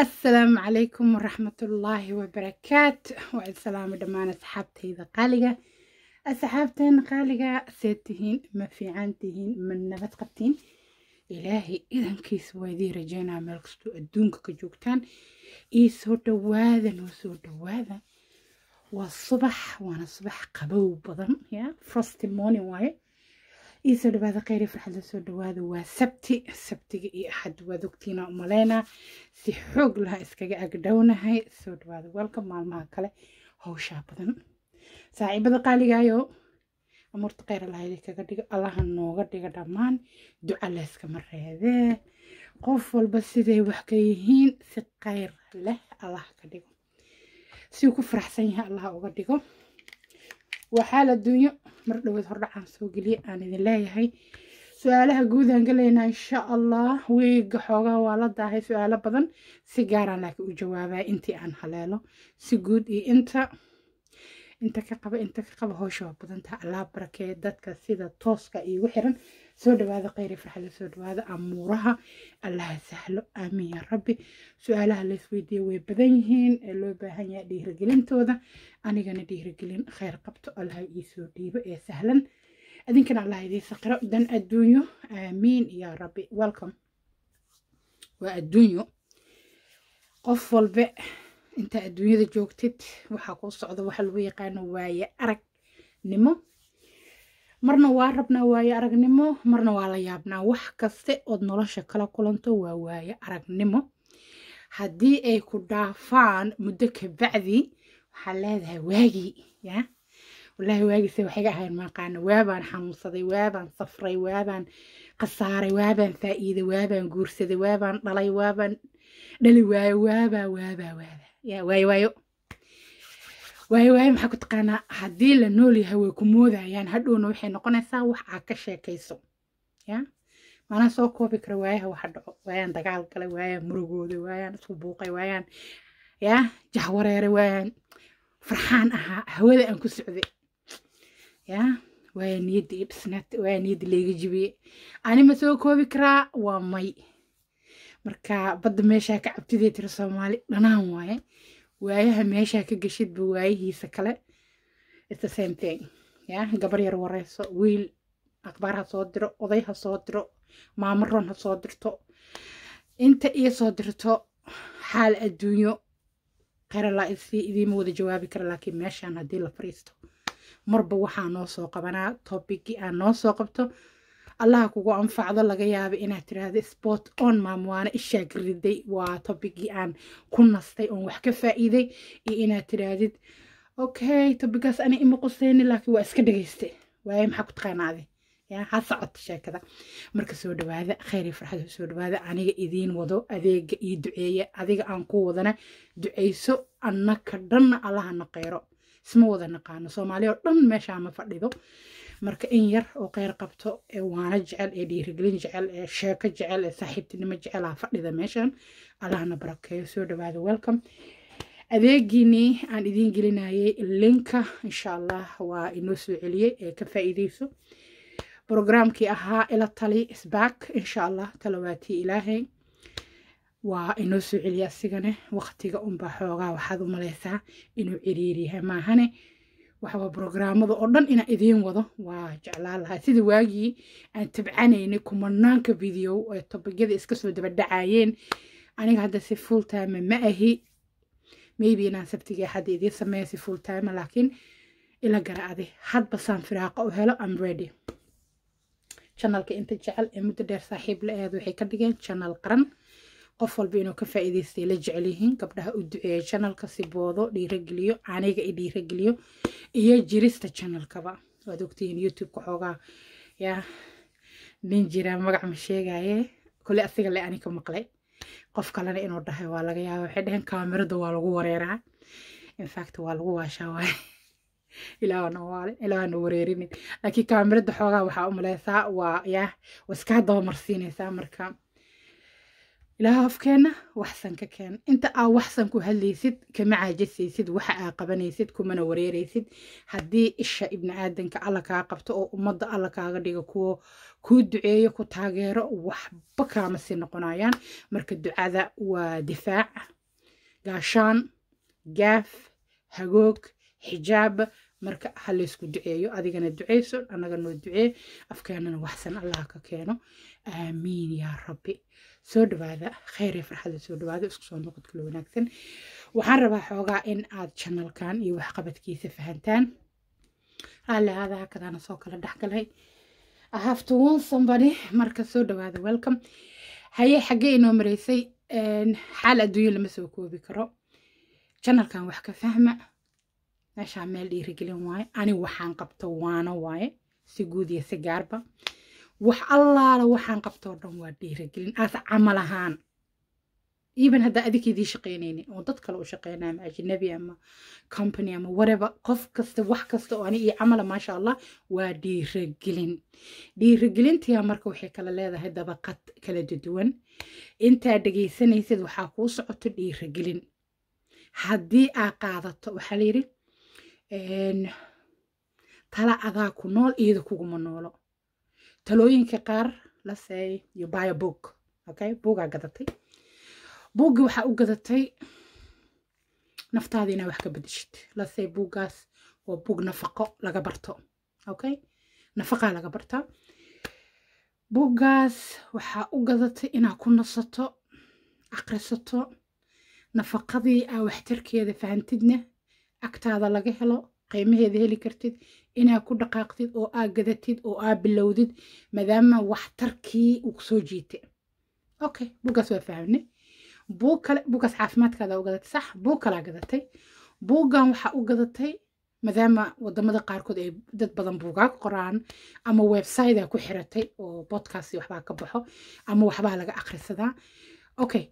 asalaamu calaykum waraxmatullaahi wabarakaat waa id salaamo dhammaan asxaabtayda qaaliga asxaabtan qaaliga see tihiin ma fiican tihiin ma nabad qabtiin ilaahay idankiis waa idii rajaynaa meel kastoo adduunka ka joogtaan ii soo dhawaada noo soo dhawaada waa subax waana subax qabow badan ya frosty morning waaye soo dhawaada kheyri farxadla soo dhawaada waa sabti sabtiga iyo axad waad ogtiina umaleynaa si xoog laha iskaga agdhownahay soo dhawaada walka maalmaha kale hawshaa badan saaxiibada qaaligaayo amurta kheyr alahayli kaga dhigo allaha nooga dhiga dhammaan duca leeskama mareede qof walba siday wax ka yihiin si kheyr leh allaha ka dhigo si uu ku faraxsan yahay allaha uga dhigo duunyo mar الدنيا hordhacaan soo geliya aan idin leeyahay su-aalaha guud aan gelaynaa insha allah wiiga xoogaha waa la daahay su-aalo badan si gaaraan laakiin u jawaabaa intii aan haleelo si guud iyo inta inta ka qaba inta ka qaba howsha waa badantaha allaa barakee dadka sida tooska iigu xiran soo dhawaada kheyri farxale soo dhawaada amuuraha allaha sahlo aamiin ya rabbi su-aalaha laisweydiiye way badan yihiin ee loo baahan yahay dhiirigelintooda anigana dhiirigelin kheyr qabto allaha iisoo dhiibo ee sahlan adinkana allah idii saqiro dan adduunyo aamiin ya rabbi welcome waa adduunyo qof walbe inta adduunyada joogtid waxaa kuu socda waxa lagu yaqaano waaye aragnimo marna waa rabnaa waaye aragnimo marna waa la yaabnaa wax kaste ood nolosha kala kulanto waa waaye aragnimo haddii ay ku dhaafaan muddo kabacdi waxaa leedahay waagii ya wallaahi waagiise waxayga ahayn maaqaana waabaan xanuunsaday waabaan safray waabaan khasaaray waabaan faa'iiday waabaan guursaday waabaan dhalay waabaan dhali waayo waaba waabaa waabaa yaa waayo waayo waayo waayo maxaa ku taqaanaa haddii la nool yahay way ku moodayaan hadhowna waxay noqonaysaa wax aa ka sheekayso ya maanaa soo koobi kara waayaha waxa dhaco waayaan dagaal galay waayaan murugooday waayaan isku buuqay waayaan ya jahwareere waayaan farxaan ahaa hawada aan ku socday ya waaya niyadda iyo dhisnaata waaya niyadda leega jibiyey ani ma soo koobi karaa waa may marka badda meeshaa ka cabtidee tira soomaali dhanaan waaye waayaha meeshaa ka gashidba waayihiisa kale same yaa gabar yar wareyso wiil akbaar ha soo diro oday ha soo diro maamaroon ha soo dirto inta iyo soo dirto xaal adduunyo qeralaa isii idiima wada jawaabi kara laakiin meeshaan haddii la fariisto marba waxaa noo soo qabanaa toobigii aan noo soo qabto allaha kugu anfacdo laga yaaba inaad tiraahdo sport on maam waana ishaa giriday waa tobigii aan ku nastay oon wax ka faa'iiday iyo inaad tiraahdid okay tobigaas ana ima qusayni laakiin waa iska dhagaystay waaye maxaa ku taqaanaadi ha socota sheekada marka soo dhawaada kheyr iyo farxad soo dhawaada aniga idiin wado adeega iyo duceeya adiga aan ku wadana duceyso annaka dhanna allaha naqeyro isma wada naqaano soomaaliya oo dhan meeshaa ma fadhido marka in yar oo kheyr qabto ee waana jecel ee dhiirigelin jecel ee sheeko jecel ee saaxiibtinimo jecelaha fadhida meeshan allahna barakeeyo soo dhawaada welcome adeegiinii aan idiin gelinayay linka insha allah waa inoo soo celiyey ee ka faa'iideyso brogramkii ahaa ila tali isbaak insha allah talawaatii ilaahay waa inoo soo celiya asigane waqtiga unbaa xoogaa waxaad u malaysaa inuu ciriir yahay maahane waxawaa brograamada oo dhan inaan idiin wado waa jeclaan lahaa sida waagii aan tabcanaynay kumanaanka video ee tobigyada iskasoo dabadhacayeen aniga hadda si full time ma ahi maybe inaan sabtiga hadda idiin sameeya si full time laakiin ila garaacday hadba saan firaaqa u helo am ready channelka inta jecel ee muddo dheer saaxiib la aad waxay ka dhigeen channel qaran qof walba inuu ka faa'iidaystay la jecel yihiin gabdhaha u duceeya janalka siboodo dhiirageliyo aniga i dhiirageliyo iyo jirista janalkaba waad ogtihiin youtubeka xoogaa yaa nin jiraa magac ma sheegaye kule asiga le ani maqlay qof kalena inuu dhahay waa laga yaaba waxay dheheen kaamirada waa lagu wareeraa infact waa lagu waashaa waaye ilaana wareerini laakiin kaamirada xoogaa waxaa u waa yaa waiskaa dabamarsiinaysaa marka ilaah afkeenna waxsan ka keen inta aa waxsan ku hadlaysid kama caajisaysid waxa aa qabanaysid kumana wareeraysid haddii isha ibni aadanka alla kaa qabto oo ummadda alla kaaga dhiga kuwo kuu duceeyo ku taageero waxba kaama sii noqonayaan marka ducada waa difaac gaashaan gaaf hagoog xijaab marka ha laysku duceeyo adigana duceyso annaga noo duceey afkeennana waxsan allah ka keeno aamiin yaa rabbi soo dhawaada kheyr iyo farxada soo dhawaada isku soo noqod kalo wanaagsan waxaan rabaa xoogaa in aad janalkan iyo waxqabadkiisa fahantaan raalli hakadaana soo kala dhexgalay ahaftowonsambani marka soo dhawaada welcom haye xaggee inoo maraysay xaal adduunyo lama soo koobi karo janalkan wax ka fahma meeshaa meel dhiirigelin waaye ani waxaan qabto waana waaye si guud iyo si gaarba wax allaala waxaan qabtoo dhan waa dhiiragelin aas camal ahaan even haddaa adinkeedii shaqaynaynin oo dad kale u shaqayna ama ajnabi ama company ama whatever qof kasta wax kasta oo ani iyo camala maasha allah waa dhiiragelin dhiiragelintiyaa marka waxay kala leedahay dabaqad kala duwan intaa dhegaysanaysid waxaa kuu socoto dhiiragelin haddii aa qaadato waxaa layidhi tala adaa ku nool iyada kuguma noolo talooyinka qaar lasey you buy a book okay buugaa gadatay buugi waxaa u gadatay naftaada inaa wax ka bedeshid lasey buugaas waa buug nafaqo laga barto okay nafaqaa laga barta buugaas waxaa u gadatay inaa ku nasato akhrisato nafaqadii aa waxtarkeeda fahantidna agtaada laga helo qiimaheeda heli kartid inaa ku dhaqaaqtid oo aa gadatid oo aa bilowdid maadaama waxtarkii uu kusoo jiitay okay buuggaas waa fahamnay buug kale buuggaas caafimaadkaada u gadatay sax buug kalaa gadatay buuggan waxaa u gadatay maadaama wadamada qaarkood ay dad badan buugaa qoraan ama website ku xiratay oo podcast waxbaa ka baxo ama waxbaa laga akhrisadaa okay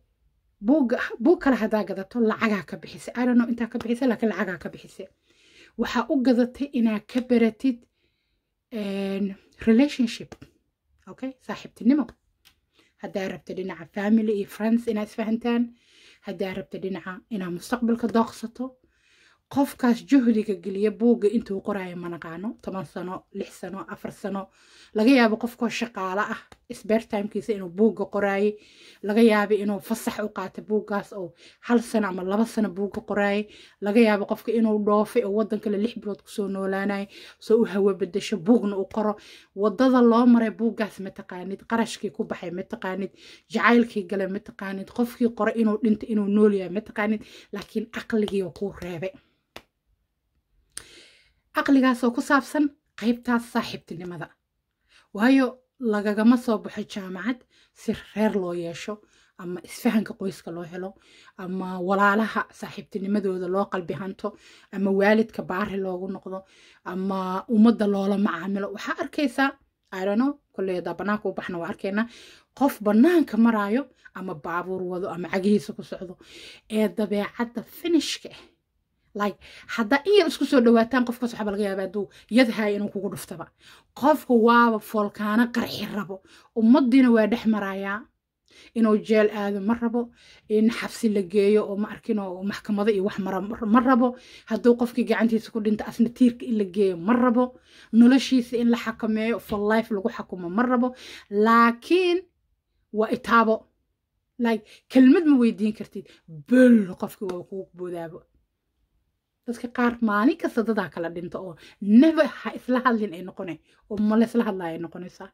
buug kale hadaa gadato lacagaa ka bixisay i intaa ka bixisa laakiin lacagaa ka bixisay waxaa u gadatay inaa ka baratid relationship okay saaxiibtinimo haddaa rabta dhinaca family iyo friends inaad isfahantaan haddaa rabta dhinaca inaad mustaqbalka dooqsato qofkaas juhdiga geliya buugga intuu qoraayo manaqaano naqaano toban sano lix sano afar sano laga yaabo qofkoo shaqaalo ah sbertimkiisa inuu buugga qoraaye laga yaabo inuu fasax u qaata buuggaas oo hal sano ama laba sano buugga qoraaye laga yaabo qofka inuu dhoofay oo wadan kale lix bilood kusoo noolaanayo soo u hawa bedasho buugna u qoro wadada loo maray buuggaas mataqaanid qarashkii ku baxay mataqaanid jacaylkii gale mataqaanid qofkii qore inuu dhinta inuu nool yahay mataqaanid laakiin caqligii oo kuu reebay caqligaasoo ku saabsan qaybtaas saaxiibtinimada waayo lagagama soo baxo jaamacad si reer loo yeesho ama isfahanka qoyska loo helo ama walaalaha saaxiibtinimadooda loo qalbi hanto ama waalidka baari loogu noqdo ama ummadda loola macaamilo waxaa arkaysaa irano koley hadaa bannaanka u baxna waa arkaynaa qof bannaanka maraayo ama baabuur wado ama cagihiisa ku socdo ee dabeecadda finishka ah like haddaa inyar isku soo dhawaataan qofkaas waxaaba laga yaabaa aduu yadhaay inuu kugu dhuftaba qofku waaba foolkaana qarxi rabo ummaddiina waa dhex maraayaa inuu jeel aado ma rabo in xabsi la geeyo oo ma arkin oo maxkamado iyo wax ma rabo hadduu qofkii gacantiisa ku dhinto asna tiirka in la geeyo ma rabo noloshiisa in la xakameeyo for life lagu xakumo ma rabo laakiin waa itaabo like kelmad ma weydiin kartid bel qofkii waa kuu boodaabo dadka qaar maalin kasta dadaa kala dhinta oo neba ha isla hadlin ay noqone oo mala isla hadla ay noqonaysaa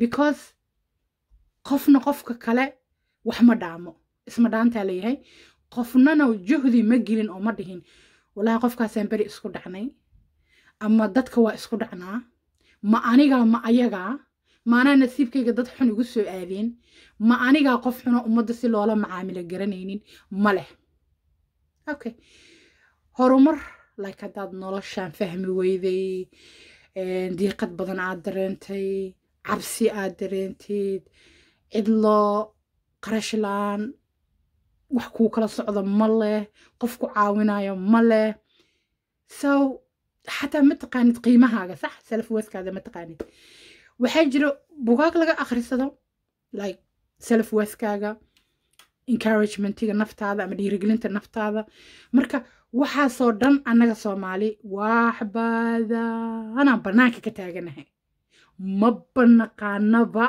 because qofna qofka kale wax ma dhaamo isma dhaantaa leeyahay qofnana juhdi ma gelin oo ma dhihin walaahi qofkaasaan beri isku dhacnay ama dadka waa isku dhacnaa ma anigaa ma ayagaa maanaa nasiibkayga dad xun igu soo aadeen ma anigaa qof xuno ummadda si loola macaamilo garanaynin ma leh okay horumar like haddaad noloshaan fahmi weyday diiqad badan aad dareentay cabsi aad dareentid cidlo qarashlaan wax kuu kala socdo ma leh qof ku caawinayo ma leh so xataa ma taqaanid qiimahaaga sax salafweskaada ma taqaanid waxaa jira bugaag laga akhrisado like salafweeskaaga encouragementiga naftaada ama dhiirigelinta naftaada marka waxaasoo dhan annaga soomaali wax badanaan bannaanka ka taaganahay ma banaqaanaba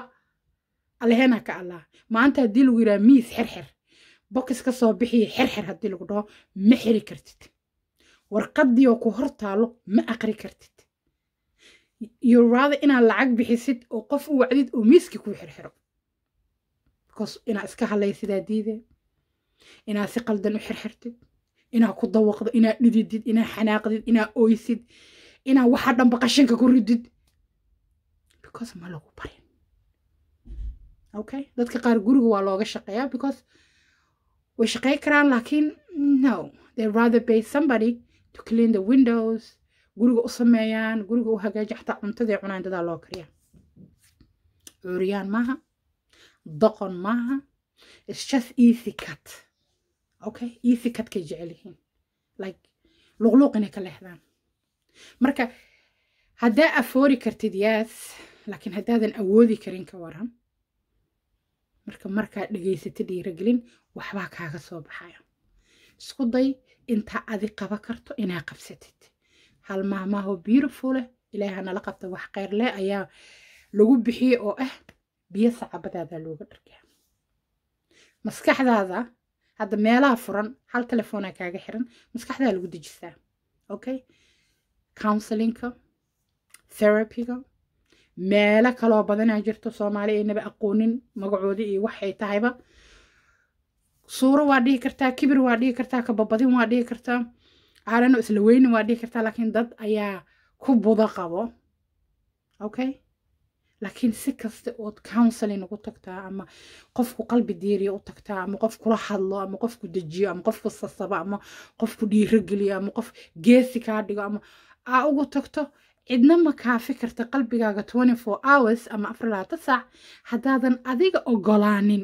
alleheenaa ka allah maanta haddii lagu yidhaha miis xerxer bokis ka soo bixiya xerxer haddii lagu dhaho ma xiri kartid warqaddii oo ku hor taalo ma aqri kartid yoraada inaad lacag bixisid oo qof u wacdid oo miiskii kuu xerxero bcause inaad iska hadlay sidaa diidee inaad si qaldan u xerxertid inaa ku dawaqdo inaa dhididid inaa xanaaqdid inaa oysid inaa waxa dhanba qashanka ku ridid because ma lagu barin okay dadka qaar guriga waa looga shaqeeyaa because way shaqey karaan laakiin no they rather pay somebody to clean the windows guriga u sameeyaan guriga u hagaaji xataa cuntaday cunaan dadaa loo kariya cuuriyaan maaha doqon maaha it's just easy cut okay easy kadkay jecel yihiin like luqluuq inay ka leexdaan marka haddaa afoori kartid yaas laakiin haddaadan awoodi karin ka waran marka markaad dhegaysata dhiiragelin waxbaa kaaga soo baxaya isku day intaa adi qaba karto inaa qabsatid hal maahmaahoo beautifuleh ilaaha nala qabta wax kheyr leh ayaa lagu bixiye oo ah biyo sacabadaadaa looga dhargaa maskaxdaada hadda meelaha furan hal telefoona kaaga xiran maskaxdaa lagu dejistaa okay counselinka therapiga meelo kaloo badanaa jirto soomaali aynaba aqoonin magacoodii iyo waxay tahayba suuro waa dhihi kartaa kibir waa dhihi kartaa kababadin waa dhihi kartaa aalano isla weyni waa dhihi kartaa laakiin dad ayaa ku buda qabo okay laakiin si kasta ood counseling ugu tagtaa ama qofku qalbi diiriya u tagtaa ama qof kula hadlo ama qofku ku dejiyo ama qofku ku sasabo ama qofku ku dhiirogeliyo ama qof geesi kaa dhigo ama aa ugu tagto cidna ma kaafi karta qalbigaaga twenty four hours ama afar labaatan saac haddaadan adiga ogolaanin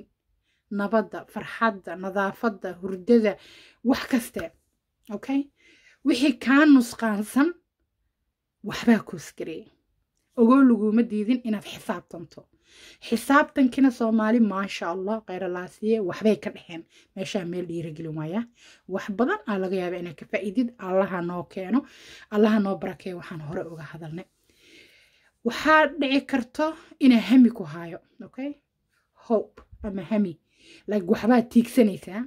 nabadda farxadda nadaafadda hurdada wax kaste okay wixii kaa nusqaansan waxbaa kuusgareeyay ogoo laguma diidin inaad xisaabtanto xisaabtankina soomaali maasha allah kheyrallaasiye waxbay ka dhexeen meeshaa meel dhiiragelin waaya wax badan aa laga yaaba inaa ka faaidid allaha noo keeno allaha noo barakeeya waxaan hore uga hadalne waxaa dhici karto inaa hami ku haayo okay hope ama hami like waxbaa tiigsanaysaa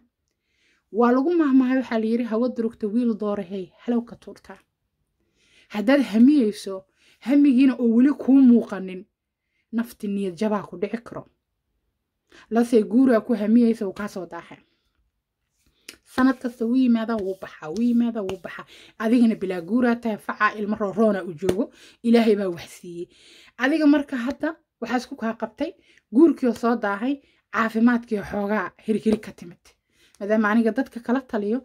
waa lagu mahmahay waxaa layidhi hawa durugta wiil doorahey halow ka tuurtaa haddaad hamiyeyso hamigiina oo weli kuu muuqanin nafti niyad jabaa ku dhici karo lase guuraa ku hamiyaysa uu kaa daaxay sanad kasta wuu yimaadaa wuu baxaa wuu yimaadaa wuu baxaa adigana bilaa guuraa tahay facaa ilmo rooroona u joogo ilaahay baa wax siiyey adiga marka hadda waxaa isku kaa qabtay guurkiio soo daahay caafimaadkiio xoogaa hirhiri ka timid maadaama aniga dadka kala taliyo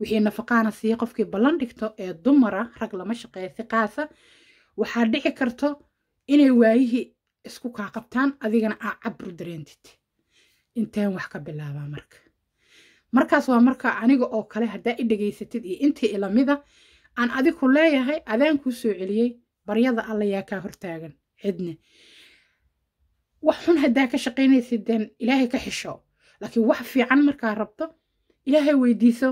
wixii nafaqaana siiya qofkii ballan dhigto ee dumara rag lama shaqeeya siqaasa waxaa dhici karto inay waayihii isku kaa qabtaan adigana aa cabru dareentid intaan wax ka bilaabaa marka markaas waa marka aniga oo kale haddaa i dhegaysatid iyo intii ilamida aan adiku leeyahay adaan kuu soo celiyey baryada alla yaa kaa hortaagan cidne wax xun haddaa ka shaqaynaysid deen ilaahay ka xisho laakiin wax fiican markaa rabto ilaahay weydiiso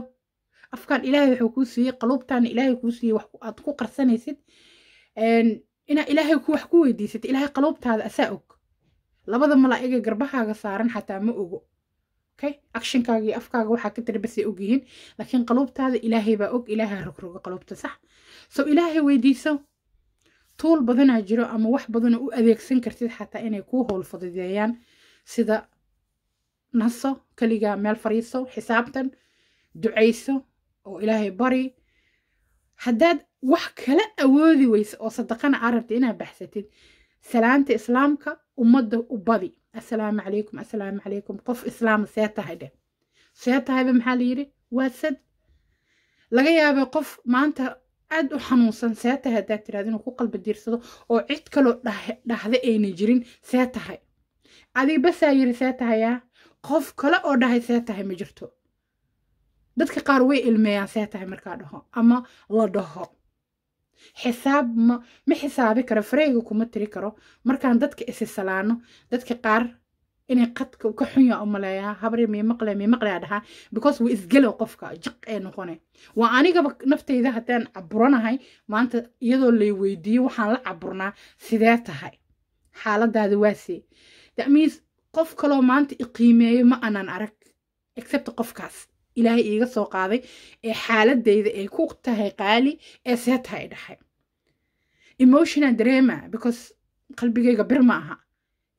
afkaan ilaahay wuxuu kuu siiyey qaluubtaan ilaahay kuu siiyey wax ku qarsanaysid inaa ilaahay wax ku weydiisati ilaahay qaluubtaada asaa og labada malaa'iga garbahaaga saaran xataa ma ogo okay actionkaaga iyo afkaaga waxaa ka tiri basay ogyihiin laakiin qaluubtaada ilaahay baa og ilaahaa rogrogo qaluubta sax so ilaahay weydiiso tuul badanaa jiro ama wax badanoo u adeegsan kartid xataa inay kuu howl fududeeyaan sida naso keligaa meel fariiso xisaabtan ducayso oo ilaahay bari haddaad wax kala awoodi weyso oo sadaqana aa rabta inaad baxsatid salaanta islaamka ummadda u badi assalaamu calaykum assalaamu calaykum qof islaama see tahay dheh see tahayba maxaa la yidhi waa sad laga yaabay qof maanta aad u xanuunsan see tahay haddaad tirahda inuu ku qalba diirsado oo cid kaloo dhahda ayna jirin see tahay adig basaa yidhi see tahayaa qof kale oo dhahay see tahay ma jirto dadka qaar way ilmeeyaan see tahay markaa dhaho ama la dhaho xisaab ma ma xisaabi karo fareyga kuma tiri karo markaan dadka isisalaano dadka qaar inay qadka ka xunyaa umaleeyaa habar miimaqle miimaqleyaa dhahaa because waa isgelo qofka jiq ee noqone waa anigaba naftayda haddaan caburanahay maanta iyadoo lay weydiiyey waxaan la caburnaa sidee tahay xaaladaada waasee that qof kaloo maanta iqiimeeyo ma aanan arag except qofkaas ilaahay iiga soo qaaday ee xaaladayda ay ku tahay qaali ee see tahay dhaxay emotional drama because qalbigayga bir ma aha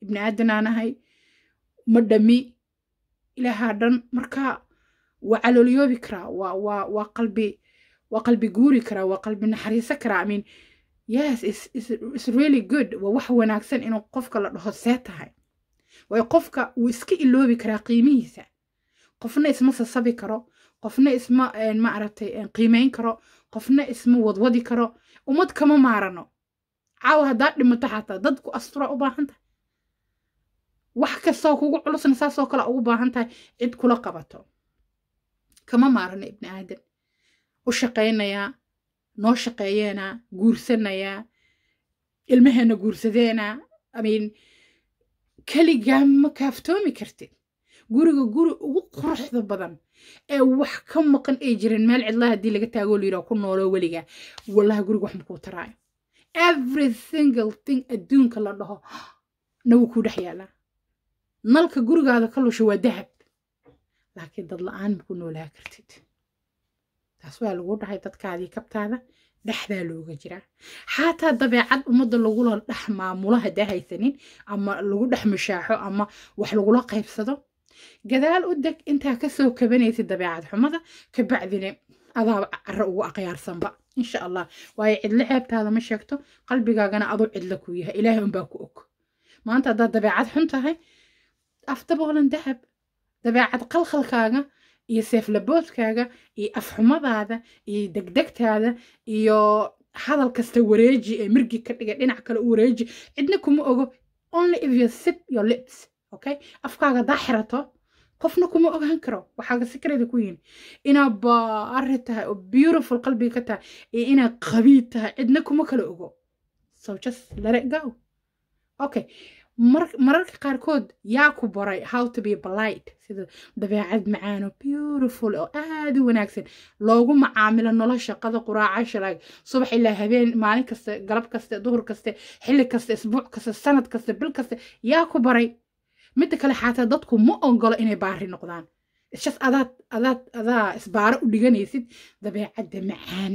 ibni aadanaan ahay ma dhami ilaahaa dhan marka waa caloolyoobi karaa waa qalbi waa qalbi guuri karaa waa qalbi naxariiso karaa imean yes is really good waa wax wanaagsan inuu qofka la dhaho see tahay waayo qofka wuu iska iloobi karaa qiimihiisa qofna isma sasabi karo qofna isma maaragtay qiimeyn karo qofna isma wadwadi karo ummad kama maarano caawa haddaad dhimato xataa dadku astura u baahan tahay wax kastoo kugu culusna saasoo kale ugu baahan tahay cid kula qabato kama maarano ibni aadan u shaqaynayaa noo shaqeeyeenaa guursanayaa ilmaheena guursadeenaa amiin keligaa ma kaaftoomi kartid guriga guri ugu quruxda badan ee wax ka maqan ay jireen meel cidlaa haddii laga taagoo yiraa ku noolo weliga wallahi guriga wax makuu taraayo every single thing adduunka la dhaho na kuu dhex yaalaa nalka gurigaada ka lusha waa dahab laakiin dad la-aan maku noolaa kartid taas waa lagu dhahay dadkaadii kabtaada dhexdaa looga jiraa xataa dabeecad ummadda lagula dhex maamula haddaa haysanin ama lagu dhex mashaaxo ama wax lagula qaybsado gadaal u deg intaa kasoo kabanaysa dabeecad xumada kabacdina adaaba caro ugu aqyaarsanba insha allah waayo cidlo ceebtaada ma sheegto qalbigaagana aduu cidlo ku yahay ilaahay unbaa ku og maanta haddaad dabeecad xun tahay afdaboolan dahab dabeecad qalqalkaaga iyo seeflaboodkaaga iyo afxumadaada iyo degdegtaada iyo hadal kasta wareeji ee mirgi ka dhiga dhinac kale u wareeji cidna kuma ogo only if you sip your lips okay afkaaga haddaa xirato qofna kuma ogaan karo waxaaga sikrada ku yihin inaad baari tahay oo beautiful qalbiga ka tahay iyo inaad qabiid tahay cidna kuma kala ogo so just let it go okay mararka qaarkood yaa ku baray how to be polite sida dabeecad macaano beautiful oo aad u wanaagsan loogu macaamilo nolosha qada quraaca shalaag subax ilaa habeen maalin kaste galab kaste duhur kaste xilli kaste isbuuc kaste sanad kaste bil kaste yaa ku baray midda kale xaataa dadku ma ogolo inay baari noqdaan ishas adaad adaad adaa isbaaro u dhiganaysid dabeecadda macaan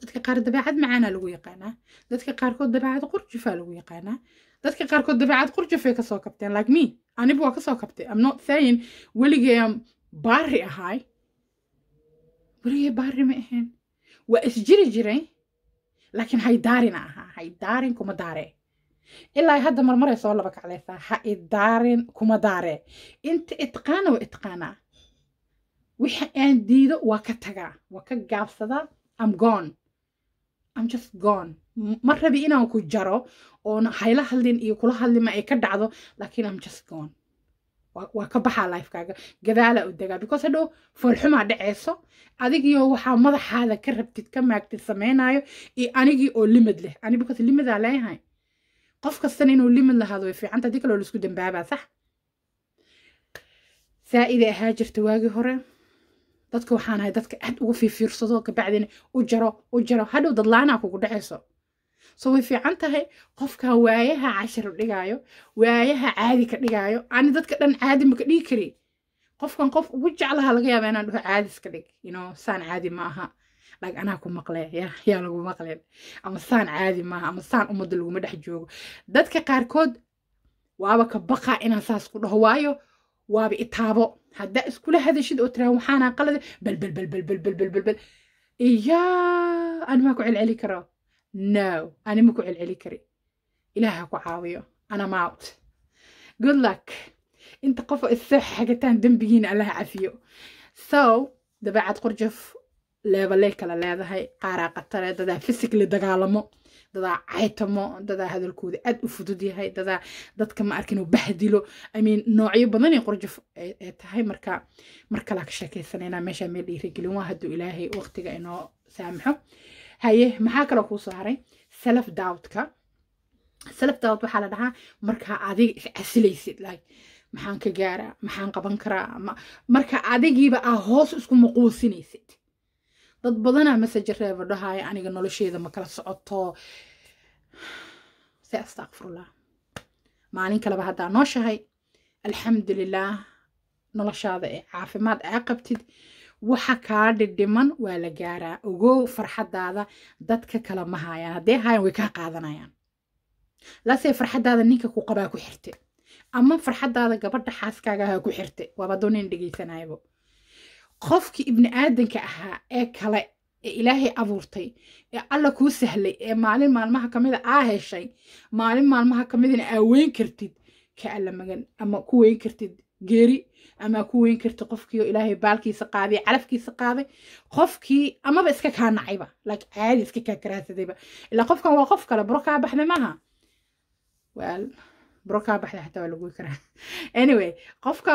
dadka qaar dabeecad macaanaa lagu yaqaanaa dadka qaarkood dabeecad qurjufaa lagu yaqaanaa dadka qaarkood dabeecad qurjufay kasoo kabteen like me aniba waa kasoo kabtay am not saying weligay baari ahaay weligay baari ma ahayn waa isjiri jiray laakiin haydaarina ahaa haydaarin kuma daaree ilaa hadda marmaray soo laba kaclaysaa ha idaarin kuma daare inta itqaana waa itqaanaa wixi aan diido waa ka tagaa waa ka gaabsadaa am gone am just gone ma rabi inaan ku jaro oona hayla hadlin iyo kula hadlima ay ka dhacdo laakiin am just gone waa ka baxaa lifekaaga gadaalaa u degaa because hadhow foolxumaa dhacayso adigiio waxaa madaxaada ka rabtid ka maagtid samaynayo iyo anigii oo limid leh ani because limidaa leeyahay qof kastana inuu limid lahaado way fiicanta hadii kaloo laisku dambaabaa sax saa'ida ahaa jirta waagii hore dadka waxaan ahay dadka aad ugu fiirfiirsado kabacdina u jaro u jaro hadhow dadlaanaa kugu dhexayso soo way fiican tahay qofka waayaha cashar dhigaayo waayaha caadi ka dhigaayo ani dadka dhan caadi maka dhigi kari qofkan qof ugu jeclaha laga yaaba inaan dhaho caadi iska dhig inoo saan caadi ma aha lag anaa ku maqle yaa lagu maqlin ama saan caadi maaha ama saan ummadda laguma dhex joogo dadka qaarkood waaba ka baqaa inaan saas ku dhaho waayo waaba itaabo haddaa iskula hadashid oo tiraa waxaanaa qalade balbalbalbalbalbalbalbal iyaa ani maa ku celceli karo no ani ma ku celceli kari ilaaha ku caawiyo ana out good luck inta qof isoo xagataan dembigiina allaha cafiyo so dabeecad qorjaf leebale kala leedahay qaaraa qatare dadaa fisikali dagaalamo dadaa caytamo dadaa hadalkooda aad u fudud yahay dadaa dadka ma arkin oo bahdilo imean noocyo badan ay qorjo ee tahay marka mar kalaa ka sheekaysanayna meeshaa meel dhiiragelin waa hadduu ilaahay waqtiga inoo saamaxo haye maxaa kaloo kuu soo haray self doubtka self doubt waxaa la dhahaa markaa adiga is casilaysid like maxaan ka gaaraa maxaan qaban karaa marka adigiiba aa hoos isku maquusinaysid dad badanaa masaje reeba dhahaya aniga nolosheeda ma kala socoto se astaqfirullah maalin kaleba haddaa nooshahay alxamdulilah noloshaada ee caafimaad aa qabtid waxa kaa dhidhiman waa la gaaraa ogow farxadaada dadka kale ma haayaan haddee hayan way kaa qaadanayaan laasee farxadaada ninka ku qabaa ku xirte ama farxadaada gabadha xaaskaagaha ku xirte waaba doo nin dhegaysanayabo qofkii ibni aadanka ahaa ee kale ee ilaahay abuurtay ee alla kuu sahlay ee maalin maalmaha kamida aa heshay maalin maalmaha kamidina aa weyn kartid ka alla magan ama ku weyn kartid geeri amaa ku weyn kartid qofkii oo ilaahay baalkiisa qaaday calafkiisa qaaday qofkii amaba iska kaa nacayba laakiin caadi iska kaa karaadsadayba ilaa qofkan waa qof kale buro kaa baxday maaha buro kaa baxday xataa waa lagu karaa anyway qofka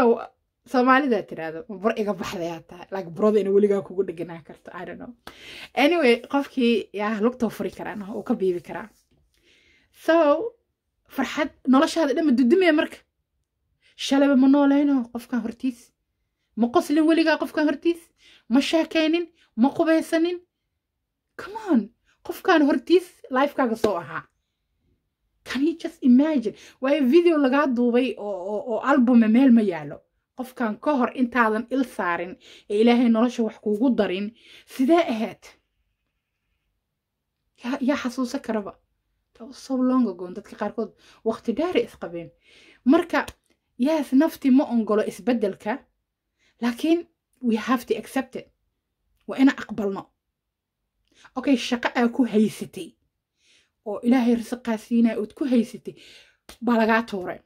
soomaalidaa tiraahdo bur iga baxdayaa tahay like burada ina weligaa kugu dheganaa karto i don't anyway qofkii yaa lugtoo furi karaan oo ka biibi karaa so farxad noloshaada dhamma dudumaya marka shalaba ma nooleyno qofkan hortiis ma qoslin weligaa qofkan hortiis ma sheekaynin ma qubaysanin come on qofkan hortiis lifekaaga soo ahaa can you just imagine waayo video lagaa duubay oo albume meel ma yaalo qofkan ka hor intaadan il saarin ee ilaahay nolosha wax kuugu darin sidee ahayd yaa xasuuso karaba so dadka qaarkood waqti dheeri isqabeen marka yaas nafti ma ongolo isbedelka laakiin we have to accept it waa ina aqbalno okay shaqo aa ku haysatay oo ilaahay risaqaa siinaya ood ku haysatay baa lagaa tuuray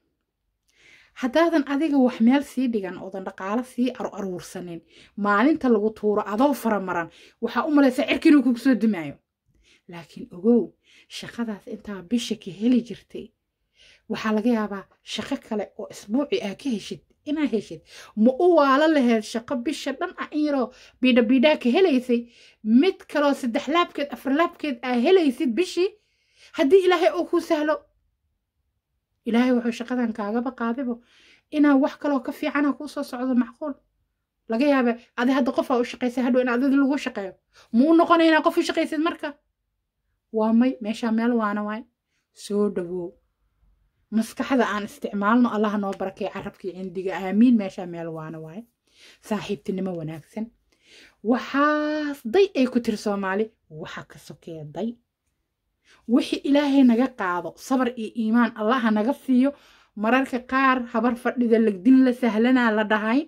haddaadan adiga wax meel sii dhigan oodan dhaqaalo sii aruursanin maalinta lagu tuuro adoo faramaran waxaa u malaysaa cirki inuu kugu soo dumaayo laakiin ogow shaqadaas intaa bisha ka heli jirtay waxaa laga yaabaa shaqo kale oo isbuuci aa ah ka heshid inaa heshid ma u waalo laheed shaqo bisha dhan ah inyaroo yaroo biidha biidhaa ka helaysay mid kaloo saddex laabkeed afar laabkeed aa ah helaysid bishii haddii ilaahay oo kuu sahlo ilaahay wuxuu shaqadan kaagaba qaadibo inaa wax kaloo ka fiicana kuu soo socdo macquul laga yaaba adi hadda qofaa u shaqaysay hadhow in adid lagu shaqeeyo muu noqonay inaa qof u shaqaysid marka waa may meeshaa meel waana waay soo dhawow maskaxda aan isticmaalno allaha noo barakay carabkii cindiga aamiin meeshaa meel waana waay saaxiibtinimo wanaagsan waxaas day ay ku tiri soomaali waxa ka sokeeday wixii ilaahay naga qaado sabar iyo iimaan allaha naga siiyo mararka qaar habar fadhida legdin la sahlanaa la dhahay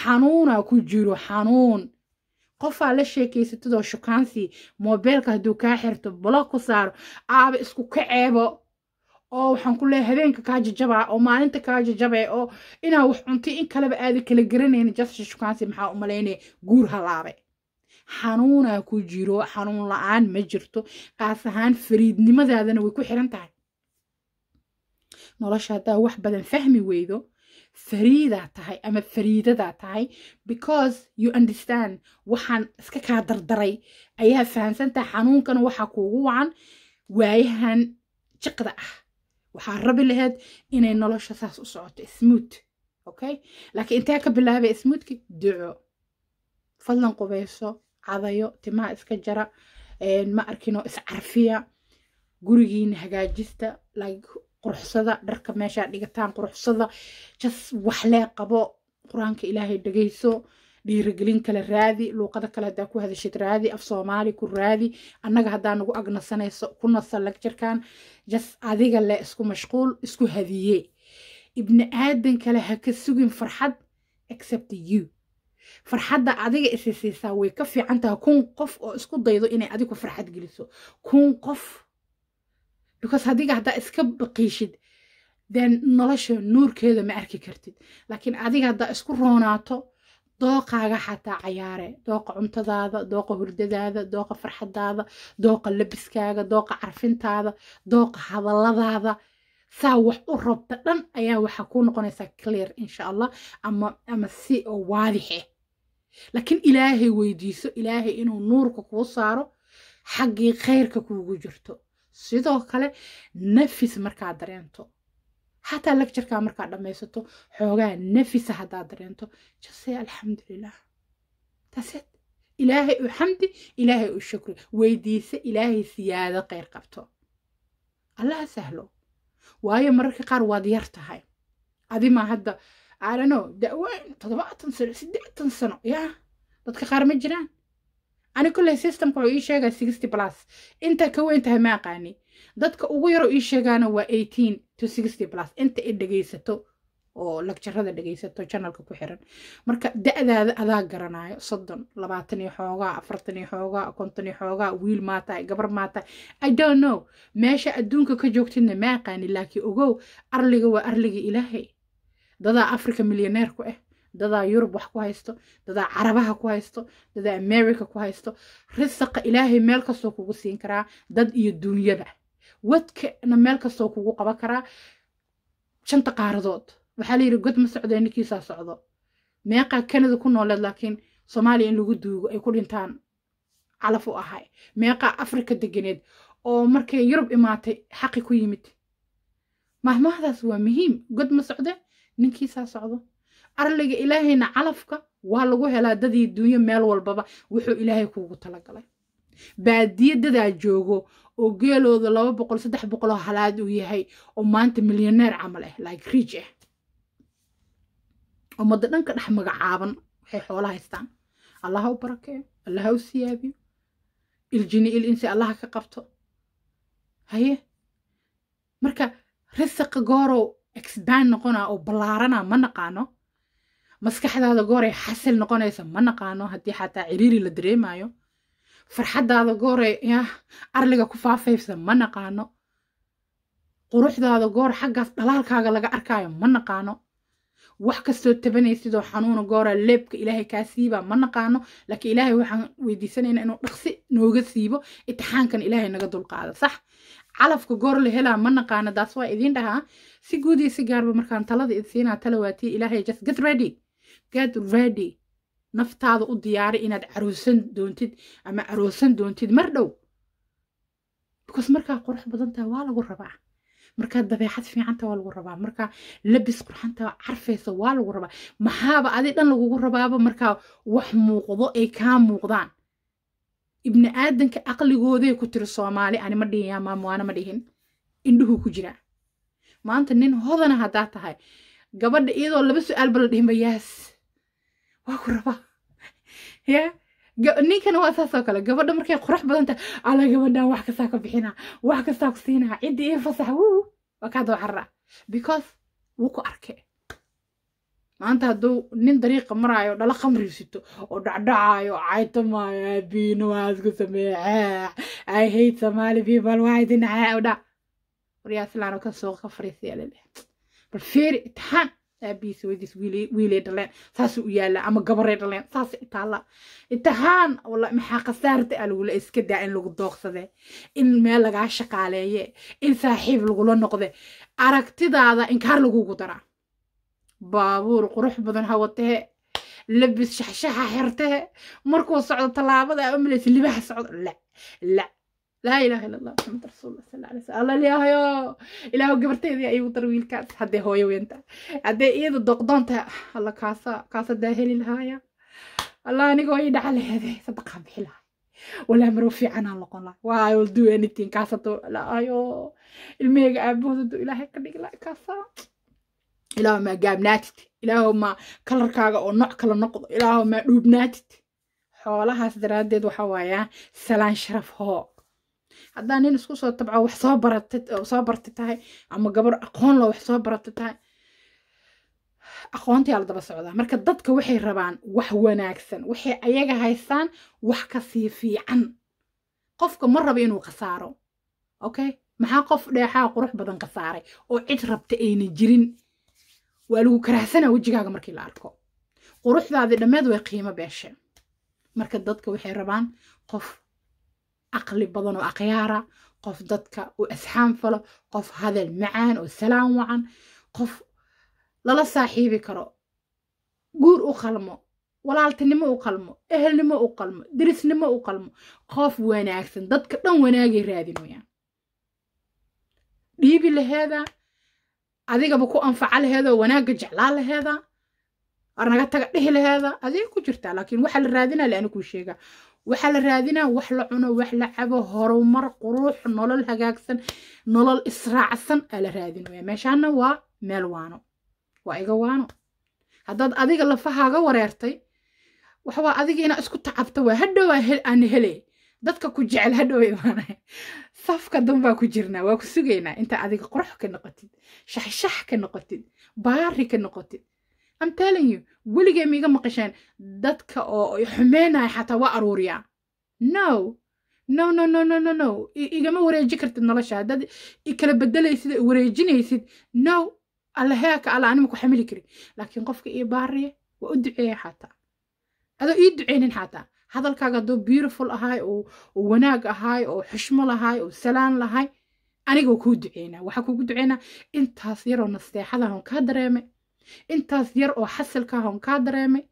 xanuunaa ku jiro xanuun qofaa la sheekaysatadoo shukaansii mobeelka hadduu kaa xirto balo ku saaro aaba isku ka ceebo oo waxaan ku leehay habeenka kaa jajabaa oo maalinta kaa jajabee oo inaa wax cuntay in kaleba aada kala garanayn jasha shukaansi maxaa u malaynaya guur halaabay xanuunaa ku jiro xanuun la-aan ma jirto qaas ahaan fariidnimadaadana way ku xiran tahay nolosha haddaa wax badan fahmi weydo fariidaa tahay ama fariidadaa tahay because you understand waxaan iska kaa dardaray ayaa fahamsantaha xanuunkana waxaa kuugu wacan waayahan jiqda ah waxaa rabi laheyd inay nolosha saas u socoto smuut okay laakiin intaa ka bilaabay smuutki duco fadlan qubayso hadayo timaha iska jara ma arkino iscarfiya gurigiina hagaajista quruxsada dharka meeshaa dhigataan quruxsada jas waxlee qabo qur-aanka ilaahay dhegayso dhiirigelin kale raadi luuqada kale haddaa ku hadashid raadi af soomaali ku raadi annaga haddaa nagu agnasanayso ku nasa lagjarkan jas adiga le isku mashquul isku hadiye ibni aadan kale ha ka sugin farxad except you farxadda adiga isisiisaa way ka fiican tahay kun qof oo isku daydo inay adigu farxad geliso kun qof because adiga haddaa iska baqiishid then nolosha nuurkeeda ma arki kartid laakiin adiga haddaa isku roonaato dooqaaga xataa cayaare dooqa cuntadaada dooqa hurdadaada dooqa farxadaada dooqa labiskaaga dooqa carfintaada dooqa hadalladaada saa wax u rabta dhan ayaa waxaa kuu noqonaysaa clear insha allah ama ama si oo waadixe laakiin ilaahay weydiiso ilaahay inuu nuurka kuu saaro xaggii khayrka kuugu jirto sidoo kale nafis markaad dareento xataa lagjarkaa markaa dhammaysato xoogaa nafisa haddaa dareento jasee alxamdulilah taaseed ilaahay u xamdi ilaahay u shukri weydiise ilaahay siyaado khayr qabto allaha sahlo waayo mararka qaar waad yar tahay adima hadda aadano da'weyn todobaatan sano sideetan sano yaa dadka qaar ma jiraan ani kulley systemka wuxuu ii sheegaa sixty plus inta ka weyn tahay ma aqaani dadka ugu yaroo ii sheegaana waa eighteen to sixty plus inta i dhegaysato oo lagjarada dhegaysato janalka ku xiran marka da-daada adaa garanayo soddon labaatan iyo xoogaa afartan iyo xoogaa konton iyo xoogaa wiil maatahay gabar maa tahay i don't know meesha adduunka ka joogtidna ma aqaani laakiin ogow arliga waa arligii ilaahay dadaa africa milyaneer ku ah eh. dadaa yurub wax ku haysto dadaa carabaha ku haysto dadaa america ku haysto risaqa ilaahay meel kastoo kugu siin karaa dad iyo duunyada wadkana meel kastoo kugu qaban karaa shanta qaaradood waxaa la yidhi god ma socdee ninkiisaa socdo meeqaa kanada ku nooleed laakiin soomaaliya in lagu duugo ay ku dhintaan calaf u ahay meeqaa africa deganeed oo markay yurub imaatay xaqi ku yimid mahmahdaas waa muhiim god ma socde ninkiisaa socdo arliga ilaahayna calafka waa lagu helaa dadii duunyo meel walbaba wuxuu ilaahay kuugu talagalay baadiye dadaa joogo oo geelooda laba boqol saddex boqol oo halaad uu yahay oo maanta milyaneer camal eh like riij ah eh. ummada dhanka dhex magacaaban waxay xoola haystaan allaha u barakeeyo allaha u siyaabiyo iljini il insi allaha ka qabto haye marka risiqa goorow exband noqonaa oo ballaaranaa ma naqaano maskaxdaada gooray xasil noqonaysa ma naqaano haddii xataa ciriiri la dareemayo farxaddaada gooray yah arliga ku faafaysa ma naqaano quruxdaada goor xaggaas dhalaalkaaga laga arkaayo ma naqaano wax kastoo tabanaysidoo xanuuna goora leebka ilaahay kaa siibaa ma naqaano laakiin ilaahay waxaan weydiisanaynaa inuu dhaqsi nooga siibo itixaankan ilaahay naga dulqaado sax calafka goor la helaa ma naqaano daas waa idiin dhahaa si guud iyo si gaarba markaan talada idsiinaa tala waatii ilaahay just get ready get ready naftaada u diyaari inaad caroosan doontid ama caroosan doontid mar dhow because markaa qurux badan waa lagu rabaa markaa dabeexad fiicanta waa lagu rabaa markaa labis qurxanta carfaysa waa lagu rabaa maxaaba adi dhan lagugu rabaaba markaa wax muuqdo ay kaa muuqdaan ibni aadanka aqligooday ku tiri soomaali ani ma dhihiyaa maamuwaana ma dhihin indhuhu ku jiraa maanta nin hodana haddaa tahay gabadha iyadoo laba su-aal ba la dhihinba yaas waa ku rabaa ya ninkana waa saasoo kale gabadha markay qurux badan tahay ala gabadhan wax kastaa ka bixinaa wax kastaa ku siinaa ciddii ii fasax wuu waa kaa dawacarra because wuu ku arke maanta hadduu nin dariiqa maraayo dhala khamri sito oo dhacdhacaayo caytamaayo abiino waa isku sameeyaa i hate somali people waa idin caa dha waryaa filaano ka suuqa fariisaya bal feeri itaxaan aabihiis wadiis wiilay dhaleen saasuu u yaalaa ama gabaray dhaleen saas itaalla itaxaan maxaa khasaarta a lagula iska daa in lagu dooqsade in meel lagaa shaqaaleeye in saaxiib lagula noqde aragtidaada inkaar lagugu daraa baabuur qurux badan hawatee labis shaxshaxa xirtee markuu socdo tallaabada umalays libaha socdo la la laa ilaha ila allah maxamed rasuullah sala alay sala allah ilaahayo ilaahu gabarteedii ayuu dar wiilkaas haddee hooyo weynta haddee iyada doqdoonta alla kaasa kaasa daaheli lahaaya allah anigoo ii dhaca laheede sadaqaan bixi lahay walaa maroo fiicanaan noqon lahay waayo do anything kaasa laayo ilmaheyga aabahooda do ilaahay ka dhigi lahay kaasa ilaahu maa gaabnaatid ilaahu maa kalarkaaga oo nooc kala noqdo ilaahu maa dhuubnaatid xoolahaas daraaddeed waxa waayaa salaan sharaf hoo haddaa nin isku soo tabco wax soo barati soo barti tahay ama gabar aqoon loo wax soo barata tahay aqoontiyaa la daba socdaa marka dadka waxay rabaan wax wanaagsan waxay ayaga haystaan wax kasii fiican qofka ma rabo inuu khasaaro okay maxaa qof dheexaa qurux badan khasaaray oo cid rabta ayna jirin waa lagu karaahsanaa wejigaaga markii la arko quruxdaadii dhammeed way qiimo beeshe marka dadka waxay rabaan qof caqli badan oo akhyaara qof dadka u asxaan falo qof hadal macaan oo salaan wacan qof lala saaxiibi karo guur u qalmo walaaltinimo u qalmo ehelnimo u qalmo dirisnimo u qalmo qof wanaagsan dadka dhan wanaagay raadin raadinayaan dhiibi laheedaa adigaba ku anfaca laheedoo wanaagga jeclaa laheedaa arnaga taga dhihi laheeda adig ku jirtaa laakiin waxaa la raadinaa le ani kuu sheegaa waxaa la raadinaa wax la cuno wax la cabo horumar qurux nolol hagaagsan nolol israacsan aa la raadinaya meeshaana waa meel waano waa iga waano haddaad adiga lafahaaga wareertay adiga inaa isku tacabta waa hadhowaa aan hele dadka ku jecel hadhow imaana safka danbaa ku jirnaa waa ku sugaynaa intaa adiga qurux ka noqotid shaxshax ka noqotid baari ka noqotid am telling you weligee miiga maqasheen dadka oo xumeynaya xataa waa aruuriyaa no no no no no no no igama wareeji kartid nolosha haddaad ikala bedelaysid oo wareejinaysid no allaheaka alla anima ku xamili kari laakiin qofka ii baariya waa u duceeya xataa adoo ii duceynin xataa hadalkaaga hadduu beautiful ahaay oo wanaag ahaay oo xushmo lahaay oo salaan lahaay aniga waa kuu duceynaa waxaa kuugu duceynaa intaas yaroo nasteexadahan kaa dareemay intaas yar oo xasilkaah oon kaa dareemay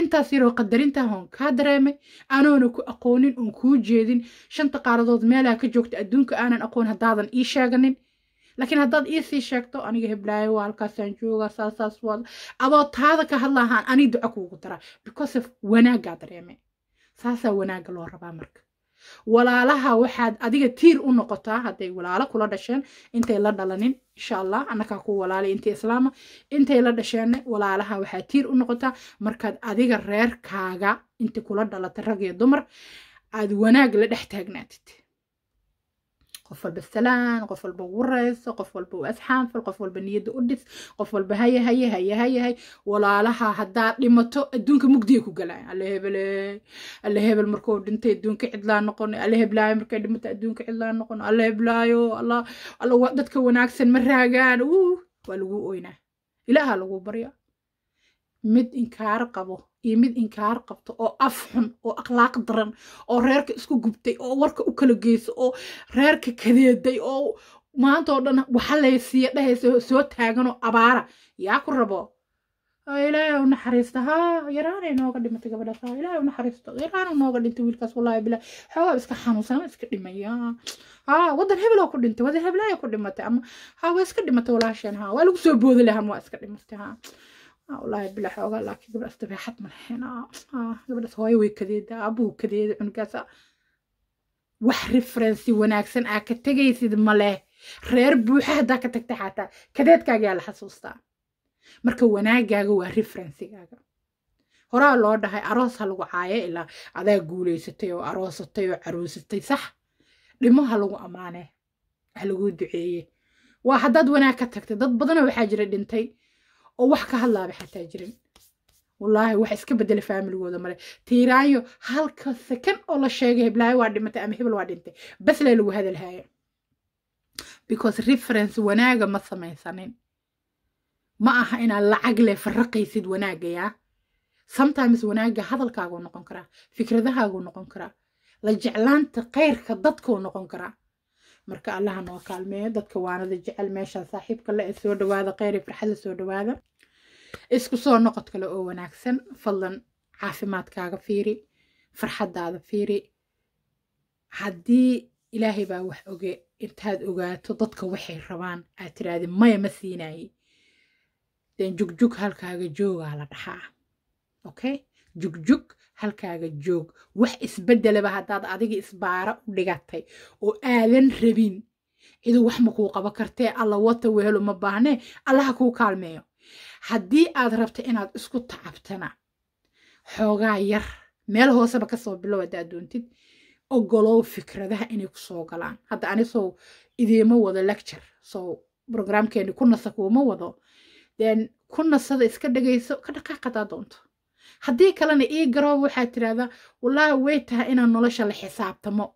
intaas yaroo qadarintaah oon kaa dareemay anoona ku aqoonin oon kuu jeedin shanta qaaradood meelaa ka joogta adduunka aanan aqoon haddaadan ii sheeganin laakiin haddaad ii sii sheegto aniga heblaayo waa halkaasaan joogaa saasaas waa adoo taada ka hadlaahaan ani duco kuugu dara because of wanaaggaa dareemay saasaa wanaagga loo rabaa marka walaalaha waxaad adiga tiir u noqotaa hadday walaalo kula dhasheen intay la dhalanin insha allah anakaa ku walaalay intii islaama intay la dhasheen walaalaha waxaa tiir u noqotaa markaad adiga reerkaaga inta kula dhalata rag iyo dumar aad wanaag la dhex taagnaatid qof walba salaan qof walba ugu rayso qof walba u asxaanfal qof walba niyadda u dhis qof walba haye haye haye hayahay walaalaha haddaad dhimato adduunka mugdiya ku galaan alle hebele alle hebel markuu dhintay adduunka cidlaa noqono alle heblaayo markay dhimato adduunka cidlaa noqono alle heblaayo dadka wanaagsan ma raagaan waa lagu oynaa ilaaha lagu barya mid inkaar qabo iyo mid inkaar qabto oo af xun oo akhlaaq daran oo reerka isku gubtay oo warka u kala geyso oo reerka kadeeday oo maanta oo dhan waxalaysiiya dhahaysa soo taaganoo abaara yaa ku rabo ilaahay u naxariista haa yaraanay nooga dhimatay gabadhaas haa ilaahay u naxariisto nooga dhintay wiilkaas wallaahi bilaa xoogaa iska xanuunsana iska dhimaya haa waddan hebel ku dhintay waddan heblaaya ku dhimatay ama haa waa iska dhimatay walaasheen haa waa lagu soo boodi lahaa waa iska dhimatay haa Ah, walahi bila xoogaa laakiin gabdhaas dabeexad ma lahayn ah, gabdhaas hooyo way kadeedaa abuu kadeeda cunugaasa wax referensi wanaagsan aa ka tegaysid maleh reer buuxa haddaa ka tagta xaataa kadeedkaagayaa la xasuustaa marka wanaagaaga waa referensigaaga horaa loo dhahay aroos ha lagu caaya ilaa adaa guulaysatay oo aroosatay oo caruusatay sax dhimo ha lagu ammaane ha laguu duceeye waa haddaad wanaag ka tagtay dad badana waxaa jira dhintay oo wax ka hadlaaba xataa jirin wallaahi wax iska bedela faamiligooda male tiiraanyo halka sakan oo la sheegay heblaayo waa dhimatay ama hebel waa dhintay bas lee lagu hadalhaya because reference wanaaga ma samaysanin ma aha inaad lacag leh farraqaysid wanaagga yaa sometimes wanaagga hadalkaaguu noqon karaa fikradahaaguu noqon karaa la jeclaanta khayrka dadkuu noqon karaa marka allaha noo kaalmeeyo dadka waanada jecel meeshaa saaxiibka la soo dhawaada kheyri farxada soo dhawaada isku soo noqod kale oo wanaagsan fadlan caafimaadkaaga fiiri farxadaada fiiri haddii ilaahay baa wax oge intaad ogaato dadka waxay rabaan aad tiraahdi maya ma siinaye den jugjug halkaaga joogaa la dhaxaa okay jugjug halkaaga joog wax isbedelaba haddaad adiga isbaaro u dhigatay oo aadan rabin cidu wax ma kuu qabo kartee alla wata wehelo ma baahnee allaha kuu kaalmeeyo haddii aad rabto inaad isku tacabtana xoogaa yar meel hooseba kasoo bilow haddaad doontid ogolow fikradaha inay kusoo galaan hadda ani sow idiima wado lecture sow brograamkeeni ku nasa kuuma wado den ku nasada iska dhegayso ka dhaqaaqadaa doonto haddii kalena ii garoob waxaa tidhahdaa wallaahi way tahay inaan nolosha la xisaabtamo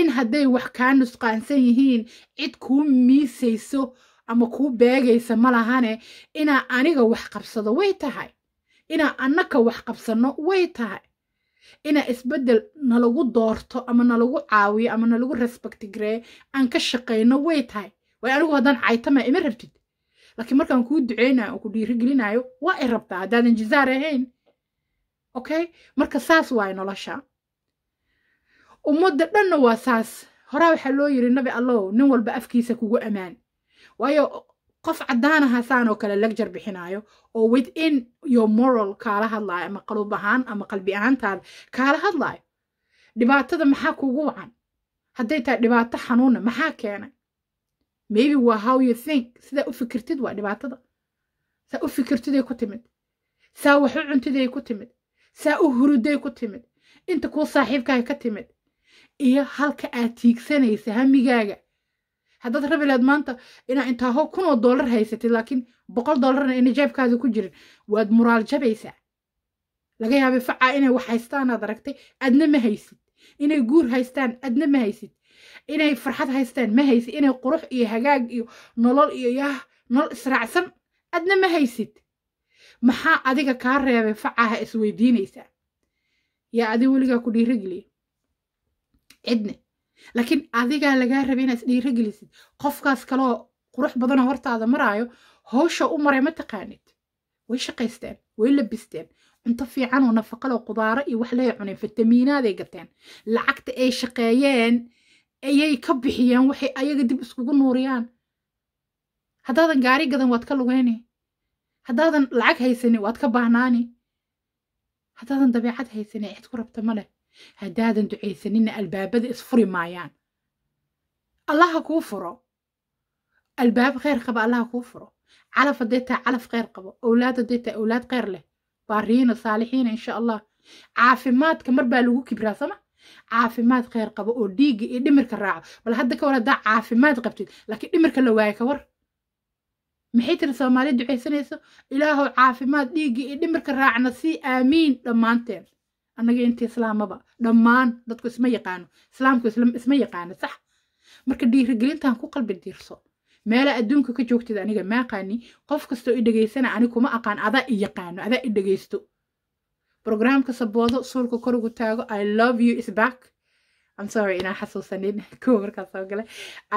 in hadday wax kaa nusqaansan yihiin cid kuu miisayso ama kuu beegaysa malahane inaa aniga wax qabsado way tahay inaa annaka wax qabsanno way tahay inaa isbeddel nalagu doorto ama nalagu caawiyo ama nalagu resbectigareeyo aan ka shaqayno way tahay waayo anigu haddaan caytama ima rabtid laakiin markaan kuu duceynayo oo ku dhiirigelinayo waa i rabtaa haddaadan jisaar ahayn okay marka saas waay nolosha ummadda dhanna waa saas horaa waxaa loo yiri nabi allow nin walba afkiisa kugu ammaan waayo qof caddaanaha saanoo kale legjar bixinaayo oo within your moral kaala hadlaayo ama qaluub ahaan ama qalbi ahaantaada kaala hadlaayo dhibaatada maxaa kugu wacan hadday tahay dhibaato xanuunna maxaa keenay maybe waa how you think sidaa u fikirtid waa dhibaatada saa u fikirtiday ku timid saa wax u cuntiday ku timid saa u huruday ku timid inta kuwa saaxiibkaaga ka timid iyo halka aad tiigsanaysa hamigaaga haddaad rabi lahayd maanta inaa intaa ho kun oo dollar haysatid laakiin boqol doolarna ina jeebkaada ku jirin waad muraal jabaysaa laga yaabay facaa inay wax haystaanaad aragtay adna ma haysid inay guur haystaan adna ma haysid inay farxad haystaan ma haysid inay qurux iyo hagaag iyo nolol iyo yaah nolol israacsan adna ma haysid maxaa adiga kaa reebay facaha isweydiinaysaa yaa adig weligaa ku dhiirogeliya cidne laakiin adigaa lagaa rabay inaad isdhiirogelisid qofkaas kaloo qurux badanoo hortaada maraayo howsha u maray ma taqaanid way shaqaysteen way labisteen cunto fiicanoo oo nafaqaloo qudaaro iyo wax lay cuneen fitamiinaaday gateen lacagta ay shaqeeyeen ayay ka bixiyeen waxay ayaga dib iskugu nuuriyaan haddaadan gaari gadan waad ka lugeyni haddaadan lacag haysani waad ka baahnaani haddaadan dabeecad haysani cid ku rabta ma leh haddaadan ducaysanina albaabada isfuri maayaan allaha kuu furo albaab kheyr qaba allaha kuu furo calaf haddee taa calaf kheyr qabo owlaad haddee taa owlaad kheyr leh baariina saalixiina insha allah caafimaadka mar baa lagu kibraa sama caafimaad kheyr qabo oo dhiigga iyo dhimirka raaco bal hadda ka war haddaa caafimaad qabtid laakiin dhimirka la waaye ka war maxay tiri soomaaliya ducaysanayso ilaahow caafimaad dhiiggii iyo dhimirka raacna sii aamiin dhammaanteen annaga inta islaamaba dhammaan dadku isma yaqaano islaamku isma yaqaano sax marka dhiirigelintan ku qalbi diirso meela adduunka ka joogtid aniga maaqaani qof kastoo i dhegaysana ani kuma aqaan adaa i yaqaano adaa i dhegaysto brogramka saboodo suulka korugu taago i love you is back amsorry inaa xasuusanin kuwa markaa soo galay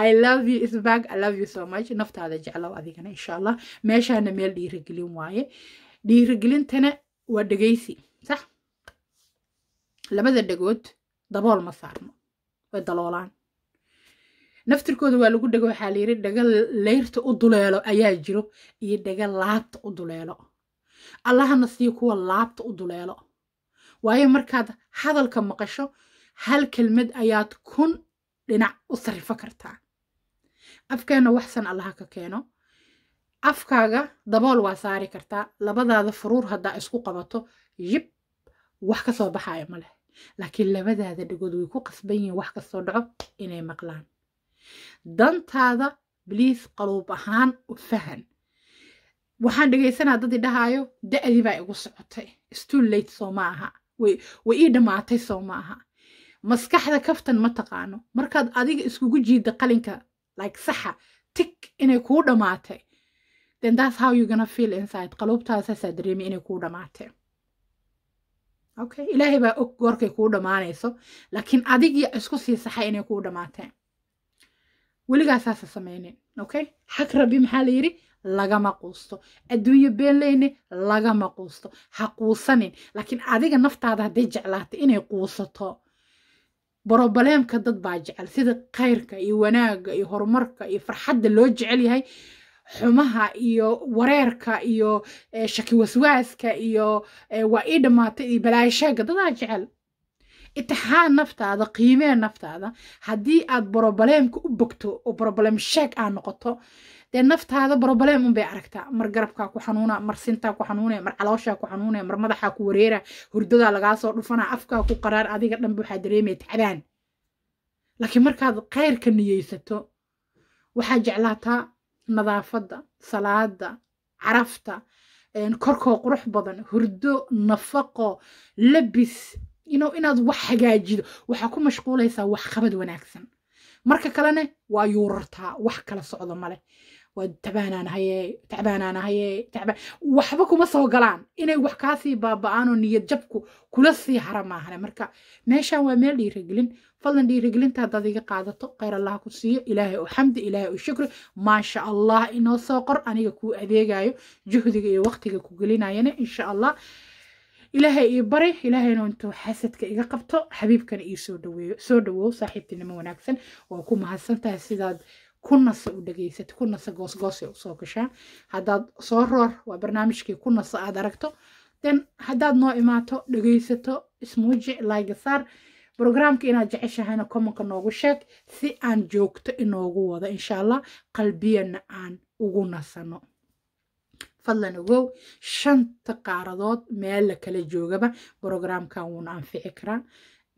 i love you isbag i love you so much naftaada jeclow adigana insha allah meeshaana meel dhiirigelin waaye dhiirigelintana waa dhegaysi sax labada dhagood dabool ma saarno way daloolaan naftirkooda waa lagu dhego waxaa layiri dhaga leyrta u duleelo ayaa jiro iyo dhaga laabta u duleelo allahana sii kuwa laabta u duleelo waayo markaad hadalka maqasho hal kelmad ayaad kun dhinac u sarifo kartaa afkeenna waxsan allaha ka keeno afkaaga dabool waa saari kartaa labadaada furuur haddaa isku qabato yib wax kasoo baxaayo baxaaya ma leh laakiin labadaada dhagood way ku qasban yihiin wax kasoo dhaco inay maqlaan dantaada bliis qaluub ahaan u fahan waxaan dhegaysanaa dad idhahaayo da-dii baa igu socotay stullate soo ma aha way ii dhammaatay soo ma aha maskaxda kaftan ma taqaano markaad adiga iskugu jiida qalinka like saxa tig inay kuu dhammaatay then that's how you gonna feel inside qaluubtaasaasaa dareemay inay kuu dhammaatay okay ilaahay baa og goorkay kuu dhammaanayso laakiin adigii isku sii saxay inay kuu dhammaatay weligaasaasa samaynin okay xag rabbi maxaa la yidhi lagama quusto adduunyo been leyne lagama quusto ha quusanin laakiin adiga naftaada hadday jeclaatay inay quusato brobaleemka dad baa jecel sida khayrka iyo wanaaga iyo horumarka iyo farxadda loo jecel yahay xumaha iyo wareerka iyo eh, shakiwaswaaska iyo eh, waa ii dhammaatay iyo balaayasheega dadaa jecel itixaan naftaada qiimee naftaada haddii aad brobaleemka u bogto oo brobaleem sheeg aa noqoto dee naftaada broblem unbay aragtaa mar garabkaa ku xanuuna mar sintaa ku xanuune mar calooshaa ku xanuune mar madaxaa ku wareera hurdadaa lagaa soo dhufana afkaa ku qaraar adiga dhanba waxaa dareemaya tacbaan laakiin markaad khayrka niyeysato waxaa jeclaataa nadaafada salaada carafta korkoo qurux badan hurdo nafaqo labis inaad wax hagaajido waxaa ku mashquulaysaa waxqabad wanaagsan marka kalena waa yuurartaa wax kala socdo male waa tabaanaanahaye waxba kuma soo galaan inay wax kaasii baaba-aanoo niyad jabku kula sii hara maahane marka meeshaan waa meel dhiiragelin fadlan dhiiragelinta haddaad iga qaadato khayr allah ku siiyo ilaahay oo xamdi ilaahay oo shukri maasha allah inoo soo qor aniga kuu adeegaayo juhdiga iyo waqtiga ku gelinayana insha allah ilaahay ii bari ilaahayna intuu xasadka iga qabto xabiibkana ii soo dhaweeyo soo dhawow saaxiibtinimo wanaagsan waa ku mahadsantahay sidaad kunasa u dhegeysata kunasa goosgoosay usoo gashaa hadaad soo roor waa barnaamijkii nasa aad aragto den hadaad noo imaato dhegeysato ismuujic layga saar brograamka inaad jeceshahayna komanka noogu sheeg si aan joogto inoogu wado insha allah qalbiyana aan ugu nasano fadlan ogow shanta qaaradood meel la kala joogaba brograamkan wuuna anfici karaa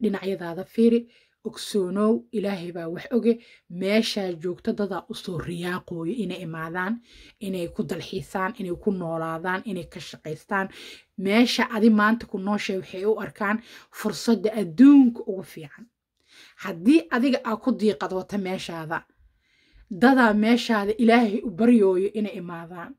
dhinacyadaada fiiri ogsoonow ilaahay baa wax oge meeshaa joogta dadaa usoo riyaaqooyo inay imaadaan inay ku dalxiisaan inay ku noolaadaan inay ka shaqaystaan meesha adi maanta ku nooshay waxay u arkaan fursadda adduunka ugu fiican haddii adiga aa ku diiqadoota meeshaada dadaa meeshaada ilaahay u baryooyo inay imaadaan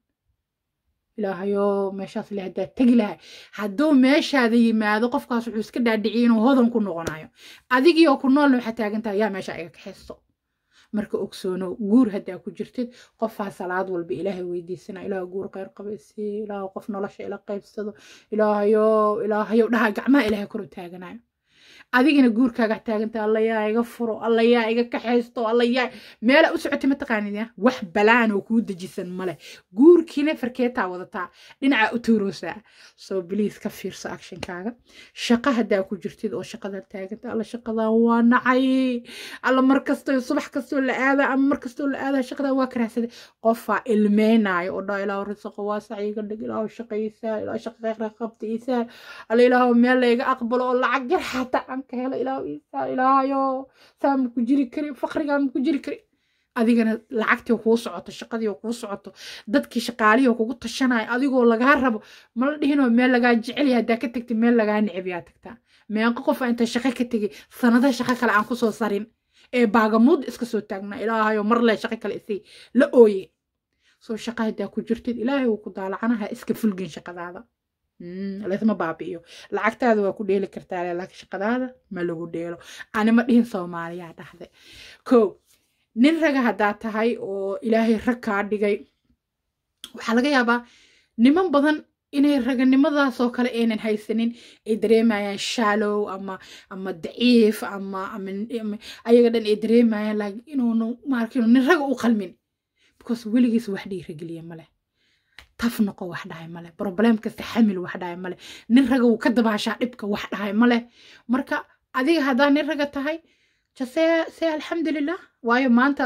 ilaahayo meeshaas ilaa haddaad tegi lahay hadduu meeshaada yimaado qofkaas wuxuu iska dhaadhiciya inuu hodan ku noqonayo adigii oo ku noolna waxaad taagantahay yaa meesha iga kaxaysto marka ogsoono guur haddaa ku jirtid qofaa salaad walba ilaahay weydiisana ilaaha guur kheyr qabaysi ilaaha qof nolosha ila qaybsado ilaahayo ilaahayo dhaha gacmaha ilaahay kor taaganayo adigana guurkaaga kaaga taaganta allayaa iga furo allayaa iga kaxaysto allayaa meela u socotay mataqaanid ah? wax balaan oo kuu dejisan male guurkiina farkeetaa wadataa dhinaca u tuuroosaa soo biliis ka fiirso actionkaaga shaqa haddaa ku jirtid oo shaqadan taaganta alla shaqadan waa nacay alla markastoo subax kastoo la aadaa ama markastoo la aadaa shaqadan waa karaasada qofaa ilmeynayo oo dhaa ilaahu risaqa waasac iga dhig ilaahu shaqaysaa ilaahu shaqaqeeqra qabta isaa alla ilaahu meel layga aqbalo oo lacag yar xataa gacanka hela ilaahayo saa ku jiri kari fakrigaa maku jiri kari adigana lacagtii kuu socoto shaqadii kuu socoto dadkii shaqaalihii kugu tashanaya adigoo lagaa rabo mala dhihinoo meel lagaa jecel adaa ka tagti meel lagaa necib yaa tagtaa meeqo qofa inta shaqo ka tegay sanada shaqo kale aan kusoo sarin ee baagamuud iska soo taagnaa ilaahayo marle shaqo kale isay la ooye soo shaqa haddaa ku jirtid ilaahay wuu ku daalacanaha iska fulgin shaqadaada Mm, laysma baabi'iyo lacagtaada waa ku dheeli kartaa laakiin shaqadaada ma lagu dheelo ani ma dhihin soomaaliyaa dhahde ko nin raga haddaa tahay oo ilaahay rag kaa dhigay waxaa laga yaabaa niman badan inay raganimadaasoo kale aynan haysanin ay dareemayaan shallow ama ama daciif ama ayaga dhan ay dareemayaan laakiin inuunu maarka inuu nin raga u qalmin because weligiis wax dhiirageliya ma leh taf noqo wax dhahay male broblem kasta xamil wax dhahay male nin raga wuu ka dabaashaa dhibka wax dhahay male marka adiga haddaa nin raga tahay jase se alxamdulilah waayo maanta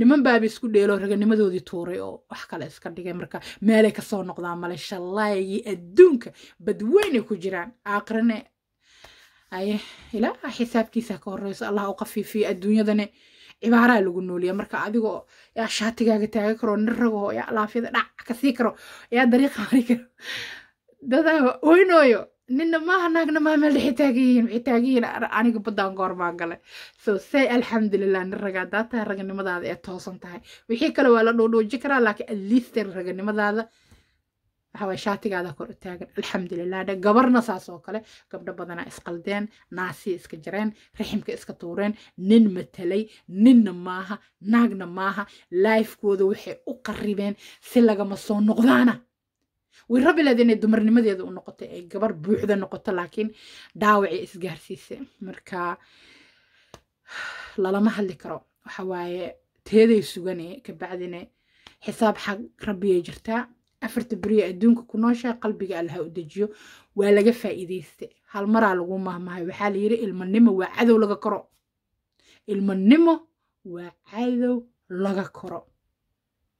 niman baaba isku dheeloo raganimadoodii tuuray oo wax kale iska dhigay marka meelay kasoo noqdaa male shallaayagii adduunka badweynay ku jiraan aakhirane aye ilaa xisaabkiisa ka horeyso allah u qafiifiyo adduunyadane cibaaraa lagu nooliya marka adigoo yaa shaatigaaga taagan karoo nin ragoo yaa laafyada dhac kasii karo yaa dariiqa mari karo dadaa weynooyo ninna maaha naagna maa meel dhexe taaganyihiin waxay taaganyihiin aniga baddaan goormaa galay so say alxamdulilah nin ragaa daataa raganimadaada ee toosan tahay wixii kale waa la dhuudhuuji karaa laakiin at least raganimadaada waxaway shaatigaada kor u taagan alxamdulilah dhe gabarna saasoo kale gabdho badanaa isqaldeen naasii iska jareen raximka iska tuureen nin matalay ninna maaha naagna maaha laifkooda waxay u qaribeen si lagama soo noqdaana way rabbi inay dumarnimadeeda u noqoto ay gabar buuxda noqoto laakiin dhaawacay isgaarsiisay marka lalama hadli karo waxawaaye teeday sugane kabacdine xisaab xag rabbiyay jirtaa afarta beriya adduunka ku nooshaha qalbiga allaha u dejiyo waa laga faa'iidaystay hal maraa lagu mahmahay waxaa la yidhi ilmanimo waa cadow laga koro ilmanimo waa cadow laga koro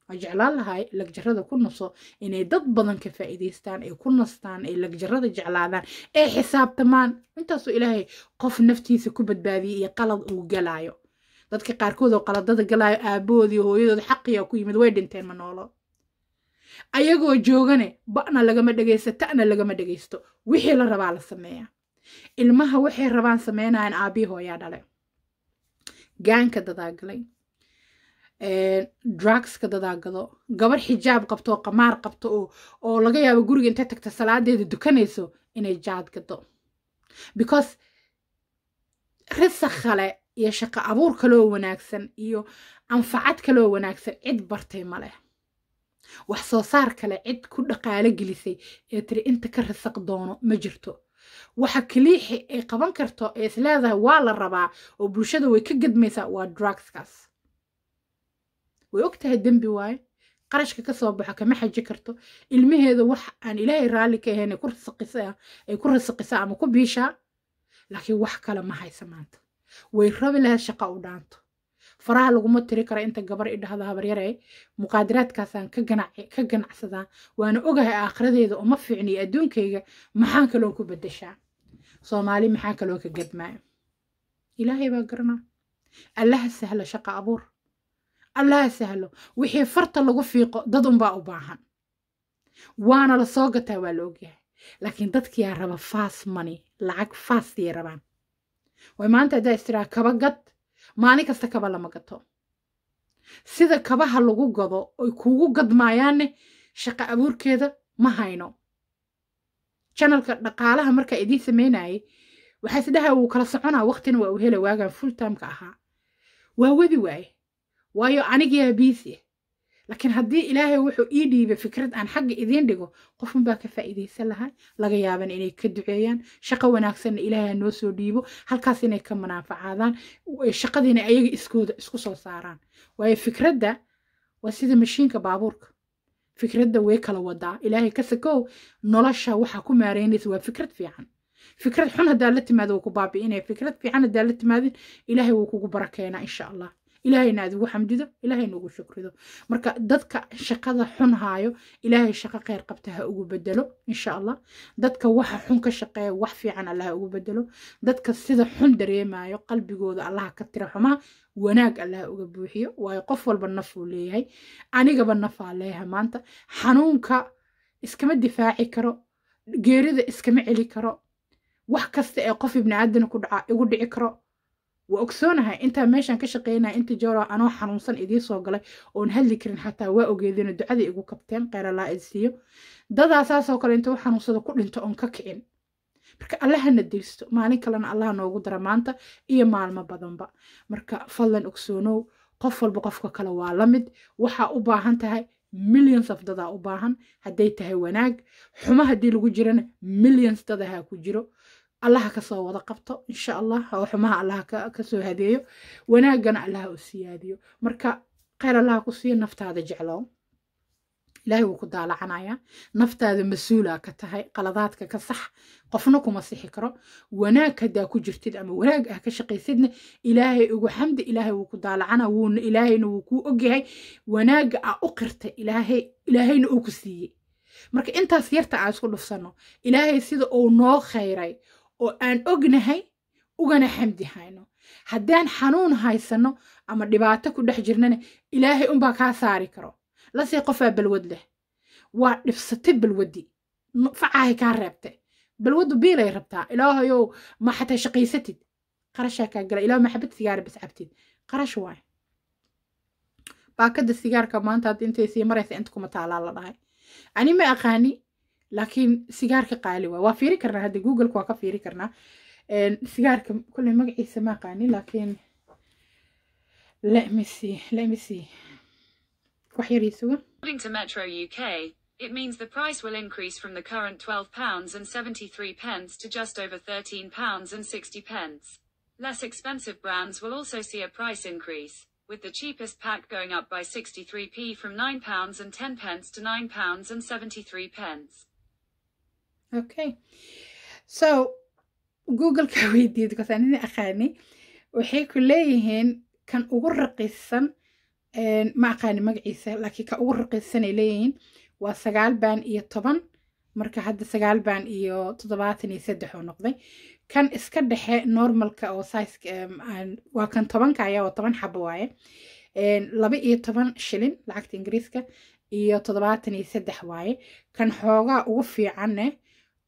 waa jeclaan lahay lagjarada ku naso inay dad badan ka faa'iidaystaan ay ku nastaan ay lagjarada jeclaadaan ay xisaabtamaan intaasoo ilaahay qof naftiisa ku badbaadiyay iyo qalad uu galaayo dadka qaarkood oo qaladada galaayo aabahoodii hooyadood xaqiyaa ku yimid way dhinteen manoolo ayagoo joogane ba'na lagama dhegaysto ta'na lagama dhegeysto wixii la rabaa la sameeya ilmaha waxay rabaan sameynayaan aabii hooyaa dhale gaanka dadaagalay drugska dadaagado gabar xijaab qabto oo qamaar qabto oo laga yaabo guriga inta tagta salaadeeda dukanayso inay jaad gado because risaq kale iyo shaqo abuur kaloo wanaagsan iyo anfacad kaloo wanaagsan cid bartay ma leh wax soo saar kale cid ku dhaqaalo gelisay ee tiri inta ka rasaq doono ma jirto waxa kaliixi ay qaban karto ee isleedahay waa la rabaa oo bulshada way ka gedmaysaa waa drugskaas way og tahay dembi waaye qarashka ka soo baxo kama xaji karto ilmaheeda wax aan ilaahay raalli ka ahayn ay ku rasaqisa ama ku biishaa laakiin wax kale ma haysa maanta way rabi lahayd shaqa u dhaanto faraha laguma tiri karo inta gabar i dhahda habaryare muqaadiraadkaasaan ka ganacsadaa waana ogahay aakhiradeeda uma fiicna adduunkayga maxaan kaloo ku bedeshaa soomaali maxaa kaloo ka gadmaa ilaahay baa garanaa allaha sahlo shaqa abuur allaha sahlo wixii farta lagu fiiqo dad unbaa u baahan waana la soo gataa waa la ogyahay laakiin dadkiyaa raba faas mani lacag faastiyay rabaan way maanta haddaa istiraa kaba gad maalin kasta kaba lama gato sida kabaha lagu gado oy kuugu gadmaayaanne shaqo abuurkeeda ma hayno janalka dhaqaalaha markaa idiin sameynayay waxaa isdhaha wuu kala soconaa waqtina waa u hela waagaan full timeka ahaa waa wedi waaye waayo anigiyaa biisi laakiin haddii ilaahay wuxuu ii dhiibay fikrad aan xagga idiin dhigo qof qofunbaa ka faa'iidaysan lahaa laga yaaban inay ka duceeyaan shaqo wanaagsanna ilaahay noo soo dhiibo halkaas inay ka manaafacaadaan shaqadiina ayaga iskooda isku soo saaraan waayo fikradda waa sida mashiinka baabuurka fikradda way kala wadaa ilaahay ka sakow nolosha waxaa ku maaraynaysa waa fikrad fiican fikrad xun haddaa la timaado wuu ku baabi'inaya fikrad fiican haddaa la timaadin ilaahay wuu kugu barakeenaa insha allah ilaahayna adigu xamdido ilaahayna ugu shukrido marka dadka shaqada xun haayo ilaahay shaqo kheyr qabta ha ugu bedelo insha allah dadka waxa xun ka shaqeeya wax fiican allah ugu bedelo dadka sida xun dareemayo qalbigooda allaha ka tira xumaa wanaag allah uga buuxiyo waayo qof walba nafuu leeyahay anigaba nafaa leeyahay maanta xanuunka iskama difaaci karo geerida iskama celi karo wax kasta ee qof ibni aadan ku dhaca igu dhici karo waa ogsoonahay intaa meeshaan ka shaqeynaa inta joora anoo xanuunsan idii soo galay oon hadli karin xataa waa ogeedino ducaday igu kabteen qeyralaa idsiiyo dadaasaasoo kale inta u ku dhinto oon ka kicin marka allahana deysto maalin kalena allaha noogu dara maanta iyo maalmo badanba marka fadlan ogsoonow qof walba qofka kale waa la mid waxaa u baahan tahay millions of dadaa u baahan hadday tahay wanaag xumo haddii lagu jirana millions dadahaa ku jiro allaha kasoo wada qabto insha allah oo xumaha allaha kasoo hadeeyo wanaagana allaha u siyaadiyo marka kheyr allaha ku siiyo naftaada jeclow ilaahay wuu ku daalacanayaa naftaada mas-uula ka tahay qaladaadka ka sax qofna kuma sixi karo wanaag haddaa ku jirtid ama wanaag ah ka shaqaysidna ilaahay ugu xamdi ilaahay wuu ku daalacana wuuna ilaahayna wuu kuu ogyahay wanaaga a u qirtay ilaahay ilaahayna uu ku siiyey marka intaas yarta aan isku dhufsanno ilaahay sida uu noo khayray oo aan ognahay ugana xamdi hayno haddaan xanuun haysanno ama dhibaato ku dhex jirnana ilaahay unbaa kaa saari karo lasii qofaa balwad leh waa dhibsata balwaddi facaahay kaa reebta balwaddu biilay rabtaa ilaahayow ma xataa shaqaysatid qarashaa kaa gala ilaah maxabad sigaara bas cabtid qarash waay baakada sigaarka maanta hadda intay sii maraysa inta kuma taalaa la dhahay ani ma aqaani laakiin sigaarka qaali waay waa fiiri karnaa hadda see let me see According to Metro UK, it means the price will increase from the current £12 and 73 pence to just over £13 and 60 pence. Less expensive brands will also see a price increase, with the cheapest pack going up by 63p from £9 and 10 to £9 and 73 okay so googoleka weydiid gosaa aqaani waxay ku leeyihiin kan ugu raqiisan ma aqaani magaciisa laakiin kan ugu raqiisanay leeyihiin waa sagaal baan iyo toban marka hadda sagaal baan iyo toddobaatan iyo saddex oo noqday kan iska dhexe normalka oo waa kan tobanka ayaa toban xabo waaye laba iyo toban shilin lacagta ingiriiska iyo toddobaatan iyo saddex waaye kan xoogaa ugu fiicanne eh,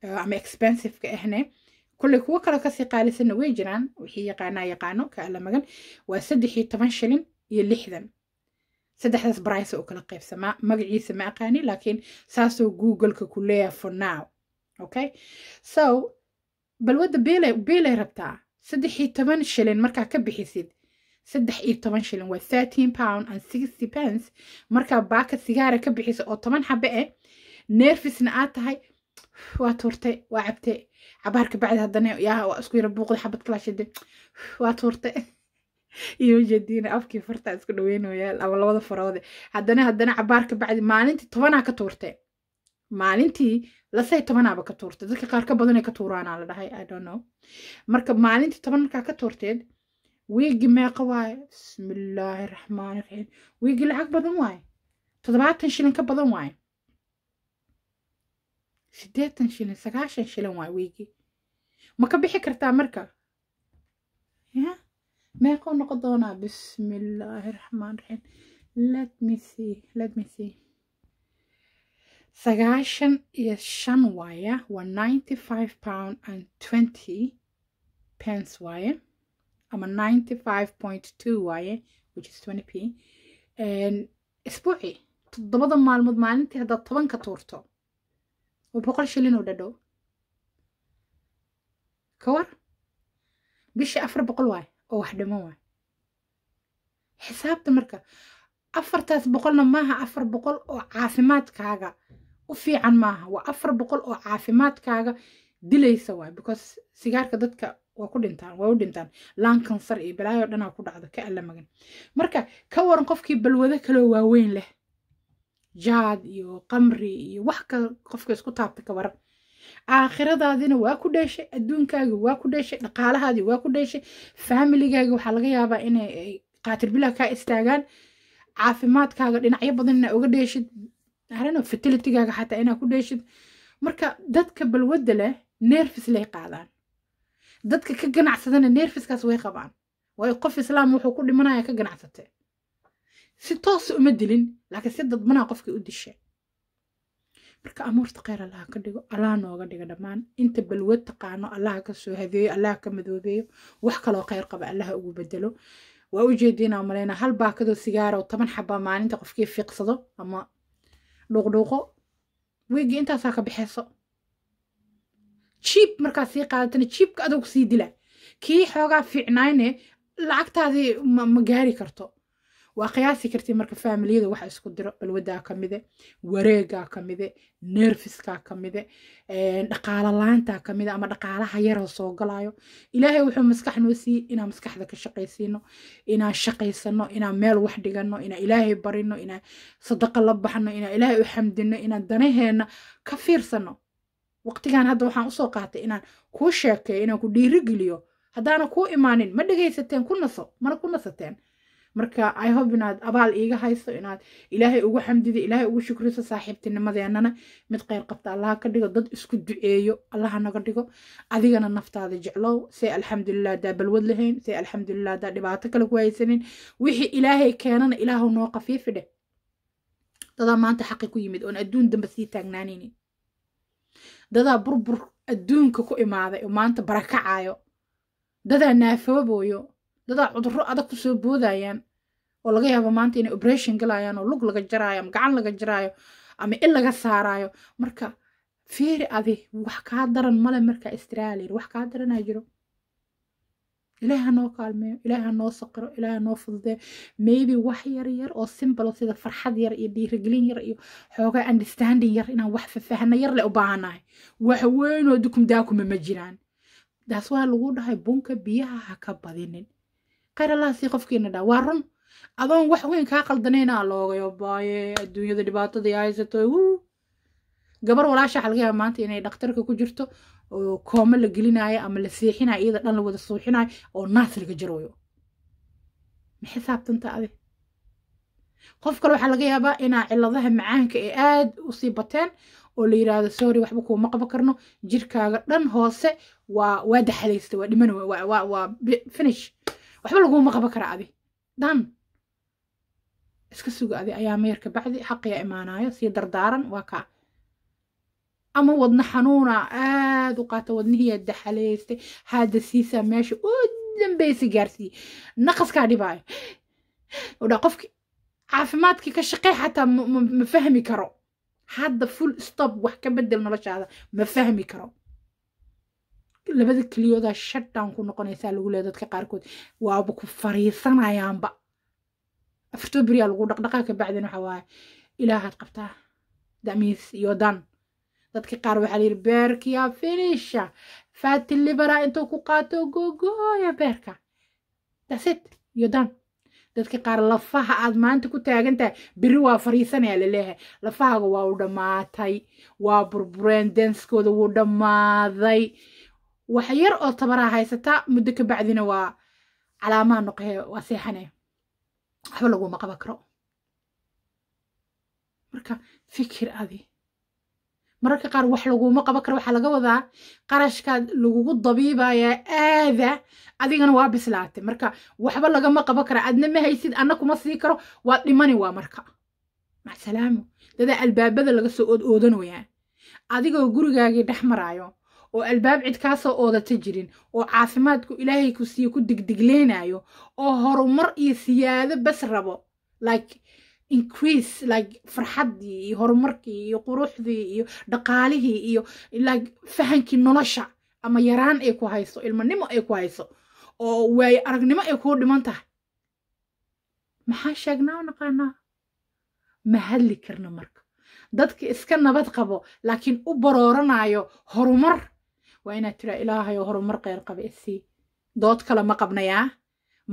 ama expensiveka ahne kulley kuwo kaloo kasii qaalisanna way jiraan wixii yaqaanaa yaqaano ka alla magan waa saddexii toban shilin iyo lixdan saddexdaas baraysa u kala qaybsamaa magaciisa ma aqaani laakiin saasoo googleka ku leeya for now okay so bal wadda biilay biilay rabtaa saddexii toban shilin markaa ka bixisid saddex iyo toban shilin waa thirteen pound and sixty pence markaa baaka sigaara ka bixisa oo toban xabe eh nerfisna aad tahay waa tuurte waa cabte cabaar kabacdi hadana yaa waa isku yara buuqda xabad kala shide waa tuurte iyo jadiina afkii farta isku dhaweynayaal ama labada faroode haddana haddana cabaar kabacdi maalintii tobanaa ka tuurte maalintii lasay tobanaaba ka tuurtay dadka qaar ka badanay ka tuuraanaa la dhahay i don't know marka maalintii toban markaa ka tuurteed wiigi meeqa waaye bismillaahi raxmaani raxiim wiigi lacag badan waaye toddobaatan shilin ka badan waaye sideetan shilin sagaashan shilin waa wiigii ma ka bixi kartaa marka ya meequu noqo doonaa bismillaahi raxmaan raxiim let me see let me see sagaashan iyo shan waaya waa ninety five pound and twenty pence waaye ama ninety five point two waaye which is twenty p isbuuci toddobada maalmood maalintii haddaad tobanka tuurto boqol shilin oo dhadhow ka war bishii afar boqol waay oo wax dhiman waay xisaabta marka afartaas boqolna maaha afar boqol oo caafimaadkaaga u fiican maaha waa afar boqol oo caafimaadkaaga dilaysa waay because sigaarka dadka waa ku dhintaan waa u dhintaan laan kansar iyo balaayo dhanaa ku dhacdo ka alla magan marka ka waran qofkii balwado kaloo waaweyn leh jaad iyo qamri iyo wax kale qofka isku taabta ka waran aakhiradaadina waa ku dheeshay adduunkaagi waa ku dheeshay dhaqaalahaadii waa ku dheeshay faamiligaaga waxaa laga yaabaa inay qaatir kaa istaagaan caafimaadkaaga dhinacyo badan inaa uga dheeshid arano fertilitigaaga xataa inaa ku dheeshid marka dadka balwadda leh neerfis lay qaadaan dadka ka ganacsadana neerfiskaas way qabaan waayo qof islaam wuxuu ku dhimanaya ka ganacsatee si toos uma dilin laakiin si dadbanaa qofkii u disha marka amuurta kheyr allaha ka dhigo allaha nooga dhiga dhammaan inta balwad taqaano allaha ka soo hadeeyo allaha ka madoobeeyo wax kaloo kheyr qaba allaha ugu bedelo waa ujeediinaa malaynaa hal baakadoo sigaaro oo toban xabaa maalinta qofkii fiqsado ama dhuuqdhuuqo wiigii intaasaa ka bixeyso jiib markaa sii qaadatana jiibka adoog sii dila kii xoogaa fiicnaayne lacagtaadii ma gaari karto waa qiyaasi karti marka faamiliyada waxa isku diro balwadaa kamide wareegaa kamide nerfiskaa kamide dhaqaalalaantaa kamide ama dhaqaalaha yaroo soo galayo ilaahay wuxuu maskax noo siiyey inaan maskaxda ka shaqaysiino inaan shaqaysano inaan meel wax dhigano inaan ilaahay barino inaan sadaqa la baxno inaan ilaahay u xamdino inaan danaheena ka fiirsano waqtigan hadda waxaan usoo qaatay inaan kuu sheekeeyo inaan ku dhiirigeliyo haddaana kuu imaanin ma dhegaysateen ku naso mana ku nasateen marka i ihob inaad abaal iiga hayso inaad ilaahay ugu xamdida ilaahay ugu shukriso saaxiibtinimadeennana mid kheyr qabta allaha ka dhigo dad isku duceeyo allaha naga dhigo adigana naftaada jeclow see alxamdulilah daa balwad lahayn see alxamdulilah daa dhibaato kale ku haysanin wixii ilaahay keenana ilaahu noo qafiifi dheh dadaa maanta xaqi ku yimid oon adduun damba sii taagnaanaynin dadaa burbur adduunka ku imaaday oo maanta barakacaayo dadaa naafoobooyo dadaa cudurro adag kusoo boodayaan oo laga yaabo maanta inay oberation galayaan oo lug laga jaraayo ama gacan laga jaraayo ama il laga saaraayo marka fiiri adi wax kaa daran male marka istraalir wax kaa daranaa jiro ilaahi hanoo kaalmeeyo ilaahi hanoo saqiro ilaahi hanoo fududeeyo maybe wax yar yar oo simbalo sida farxad yar iyo dhiirigelin yar iyo xoogaa understanding yar inaan wax fafahana yar le u baahanahay wax weynoo dukum ma jiraan daas waa lagu dhahay bunka biyaha ha ka badinin kayralaasi qofkiina dhaa waa run adoon wax weyn kaa qaldanayna loogayo baaye adduunyada dhibaatadii haysato gabar walaasha waxa laga maanta inay dhakhtarka ku jirto oo koomo la gelinaayo ama la seexinayo iyada dhan la wada suuxinayo oo naas laga jarwayo ma xisaabtanta adi qof kale waxaa laga yaabaa inaa ciladaha macaanka ee aad usii bateen oo la yidhaahdo sorry waxba kuuma qaban karno jirkaaga dhan hoose waa waa daxalaysta waa dhiman waa finish waxba laguma qaban kara adi dan iska suga adi ayaa meerka bacdi xaqiya imaanayo sii dardaaran waa kaa ama wadna xanuuna aad u qaata wadnihiiyaa daxaleystay haada siisaa meesha u dambeysa gaarsiiyey naqaskaa dhibaayo dha qofki caafimaadkii ka shaqey xataa ma fahmi karo hadda full stop wax ka bedel noloshaada ma fahmi karo labada keliyooda shutdown ku noqonaysaa lagu leeya dadka qaarkood waaba ku fariisanayaanba afartoo beriyaa lagu dhaqdhaqaa kabacdin waxa waaye ilaahaad qabtaa damiis iyo dan dadka qaar waxaa layidhi beerkiyaa finisha faati libera intuu ku qaato googooya beerka dasit iyo dan dadka qaar lafaha aad maanta ku taagan beri waa fariisanayaa laleeyahay lafahaaga waa u dhammaatay waa burbureen denskooda wuu dhammaaday wax yar oo tabaraa ah haysataa muddo ka bacdina waa calaamaa noqe waa seexane waxba laguma qaban karo marka fikir adi mararka qaar wax laguma qaban karo waxaa laga wadaa qarashkaad lagugu dabiibayaa aada adigana waa bislaatay marka waxba lagama qaban kara adna ma haysid ana kuma sii karo waad dhimani waa marka macsalaamo dadaa albaabada laga soo ood oodanayaan adigoo gurigaagii dhex maraayo oo albaab cid kaasoo oodata jirin oo caafimaadku ilaahay ku siiyo ku digdigleynayo oo horumar iyo siyaado bas rabo like increase like farxaddii iyo horumarkii iyo quruxdii iyo dhaqaalihii iyo like fahankii nolosha ama yaraan ay ku hayso ilmanimo ay ku hayso oo waayo aragnimo ay kuu dhiman tahay maxaa sheegnaa u naqaanaa ma hadli karna marka dadka iska nabad qabo laakiin u barooranaayo horumar waa inaad tiraa ilaahayo horumar keyr qaba isii dood kale ma qabnayaa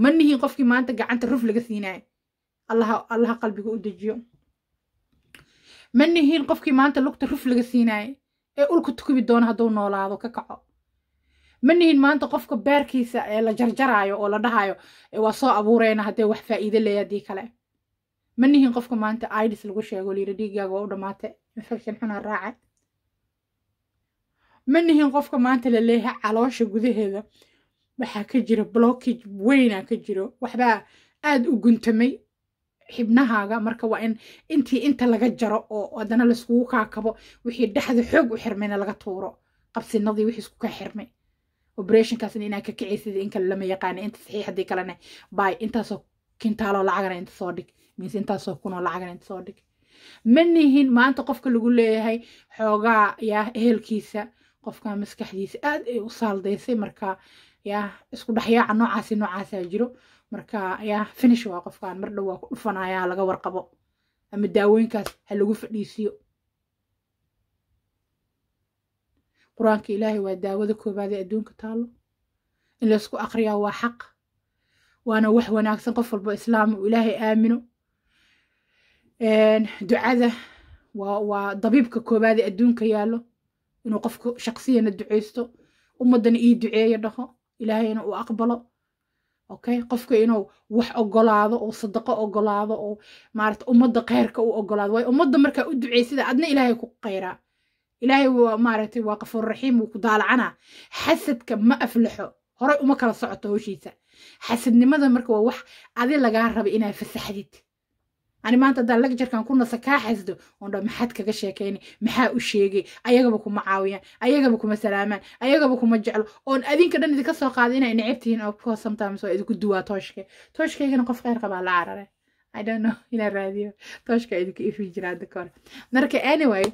ma nihiin qofkii maanta gacanta ruf laga siinaayo allaha qalbiga u dejiyo ma nihiin qofkii maanta lugta ruf laga siinaayo ee ulka tukubi doono hadduu noolaado ka kaco ma nihin maanta qofka baarkiisa ee la jarjaraayo oo la dhahaayo waa soo abuureena haddee wax faa'iide leeya haddii kale ma nihin qofka maanta idis lagu sheego liira dhiigaaga waa u dhammaate infection xunaa raaca ma nihin qofka maanta la leeyahay caloosha gudaheeda waxaa ka jira blockage weynaa ka jiro waxbaa aada u guntamay xibnahaaga marka waa in intii inta laga jaro oo haddana laiskugu kaakabo wixii dhexda xoog u xirmayna laga tuuro qabsinadii wixii isku ka xirmay operationkaasna inaa ka kicaysid in kale lama yaqaana inta saxiix haddii kalena baay intaasoo kintaaloo lacagana inta soo dhig miis intaasoo kunoo lacagana inta soo dhig ma nihin maanta qofka lagu leeyahay xoogaa yaa ehelkiisa qofka maskaxdiisa aad ay u saaldaysay marka yaa isku dhexyaaca noocaasi noocaasaa jiro marka yaa finish waa qofkan mar dhow waa ku dhufanayaa laga warqabo ama daawooyinkaas ha lagu fadhiisiyo qur-aanka ilaahay waa daawada koowaad ee adduunka taallo in laysku aqriyaa waa xaq waana wax wanaagsan qof walbo islaam uu ilaahay aamino ducada waa dabiibka koowaad ee adduunka yaallo inuu qofku shaqsiyana ducaysto ummadana ii duceeya dhaho ilaahayna uu aqbalo okay qofka inuu wax ogolaado oo sadaqo ogolaado oo maarata ummadda kheyrka u ogolaado waayo ummadda markaa u duceysada adna ilaahay ku kheyraa ilaahay wa maaragtay waa qafuurraxiim wuu ku daalacanaa xasadka ma aflaxo horay uma kala socoto howshiisa xasadnimada marka waa wax adi lagaa raba inaa fasaxdid ani maanta haddaan laga jarkaan ku nasa kaa xasdo oon dha maxaad kaga sheekayna maxaa u sheegay ayagaba kuma caawiyaan ayagaba kuma salaamaan ayagaba kuma jeclo oon adinka dhan idinka soo qaada inay necabtihiin oo ko sometimes oo idinku duwaa tooshka tooshkaygana qof kheyr qabaa la carare i don't know inaa raadiyo tooshka idinka ifi jira hadda marka anyway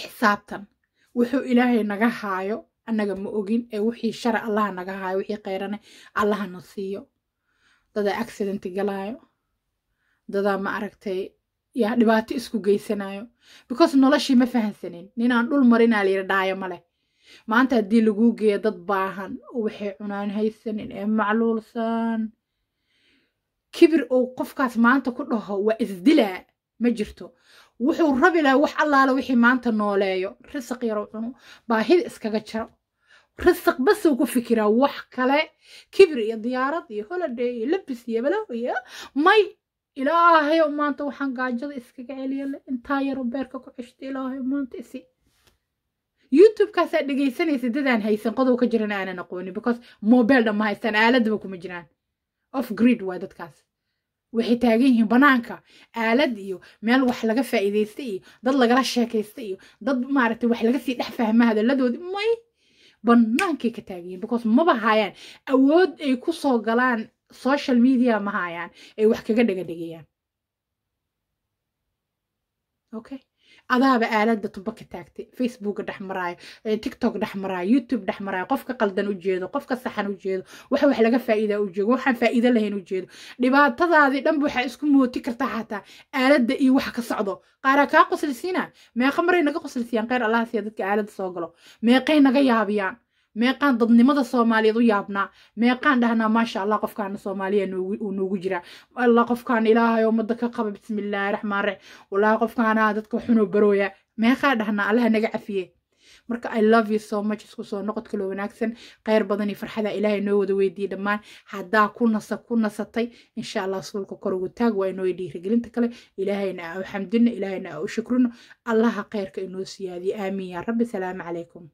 xisaabtan wuxuu ilaahay naga haayo annaga ma ogin ee wixii shara allaha naga haayo wixii khayrana allaha na siiyo dadaa accidenti galaayo dadaa ma aragtay yaa dhibaato isku geysanayo because noloshii ma fahansanin ninaan dhul marinaa layidhi dhaayo ma leh maanta haddii laguu geeyo dad baahan waxay cunaan haysanin ee macluulsan kibir uu qofkaas maanta ku dhaho waa isdilaa ma jirto wuxuu rabi laha wax allaala wixii maanta nooleeyo risiq yarow cuno baahida iskaga jaro risiq basuu ku fikiraa wax kale kibir iyo diyaarad iyo holiday iyo labis iyo balow iyo may ilaahay maanta waxaan gaajada iskaga celiyale intaa yaroo beerka ku ceshta ilaahay maanta isi youtubekaasaa dhegaysanaysa dadaan haysan qodob ka jiran aanan aqoonin because mobile dhamma haystaan aaladaba kuma jiraan off grid waa dadkaas waxay taagan yihiin banaanka aalad iyo meel wax laga faa'iidaysta iyo dad lagala sheekaysta iyo dad maaragtay wax laga sii dhex fahma hadalladoodii may banaankay ka taagan yihiin because maba haayaan awood ay ku soo galaan social media ma hayaan ay wax kaga dhegadhegayaan okay adaaba aaladda tuba ka taagtay facebooka dhex maraayo eh, tictok dhex maraayo youtube dhex maraayo qofka qaldan u jeedo qofka saxan u jeedo waxa wax laga faa'iidaa u waxaan faa'iido lahayn u jeedo dhibaatadaadii dhanba waxaa isku mooti kartaa xataa aaladda iyo waxa ka socdo qaaraa kaa qoslisiina meeqa maray naga qoslisiyaan kheyr allaha siiya dadka aaladda soo galo meeqay naga yaabiyaan meeqaan dadnimada soomaaliyeed u yaabnaa meeqaan dhahnaa maasha allah qofkaana soomaaliya uu noogu jiraa allah qofkaana ilaahay ummadda ka qaba bismillaahi raxmaan raxiim walaahi qofkaana dadka xunuu barooya meeqaa dhahnaa allaha naga cafiye marka i love you so much isku soo noqod kaloo wanaagsan kheyr badan iyo farxada ilaahay noo wada weydiiyey dhammaan haddaa ku nasa ku nasatay insha allah suulka kor ugu taag waa inoo dhiirigelinta kale ilaahayna aa u xamdino ilaahayna aa u shukrino allaha kheyrka inoo siyaadiyo aamiin yaa rabbi salaamu calaykum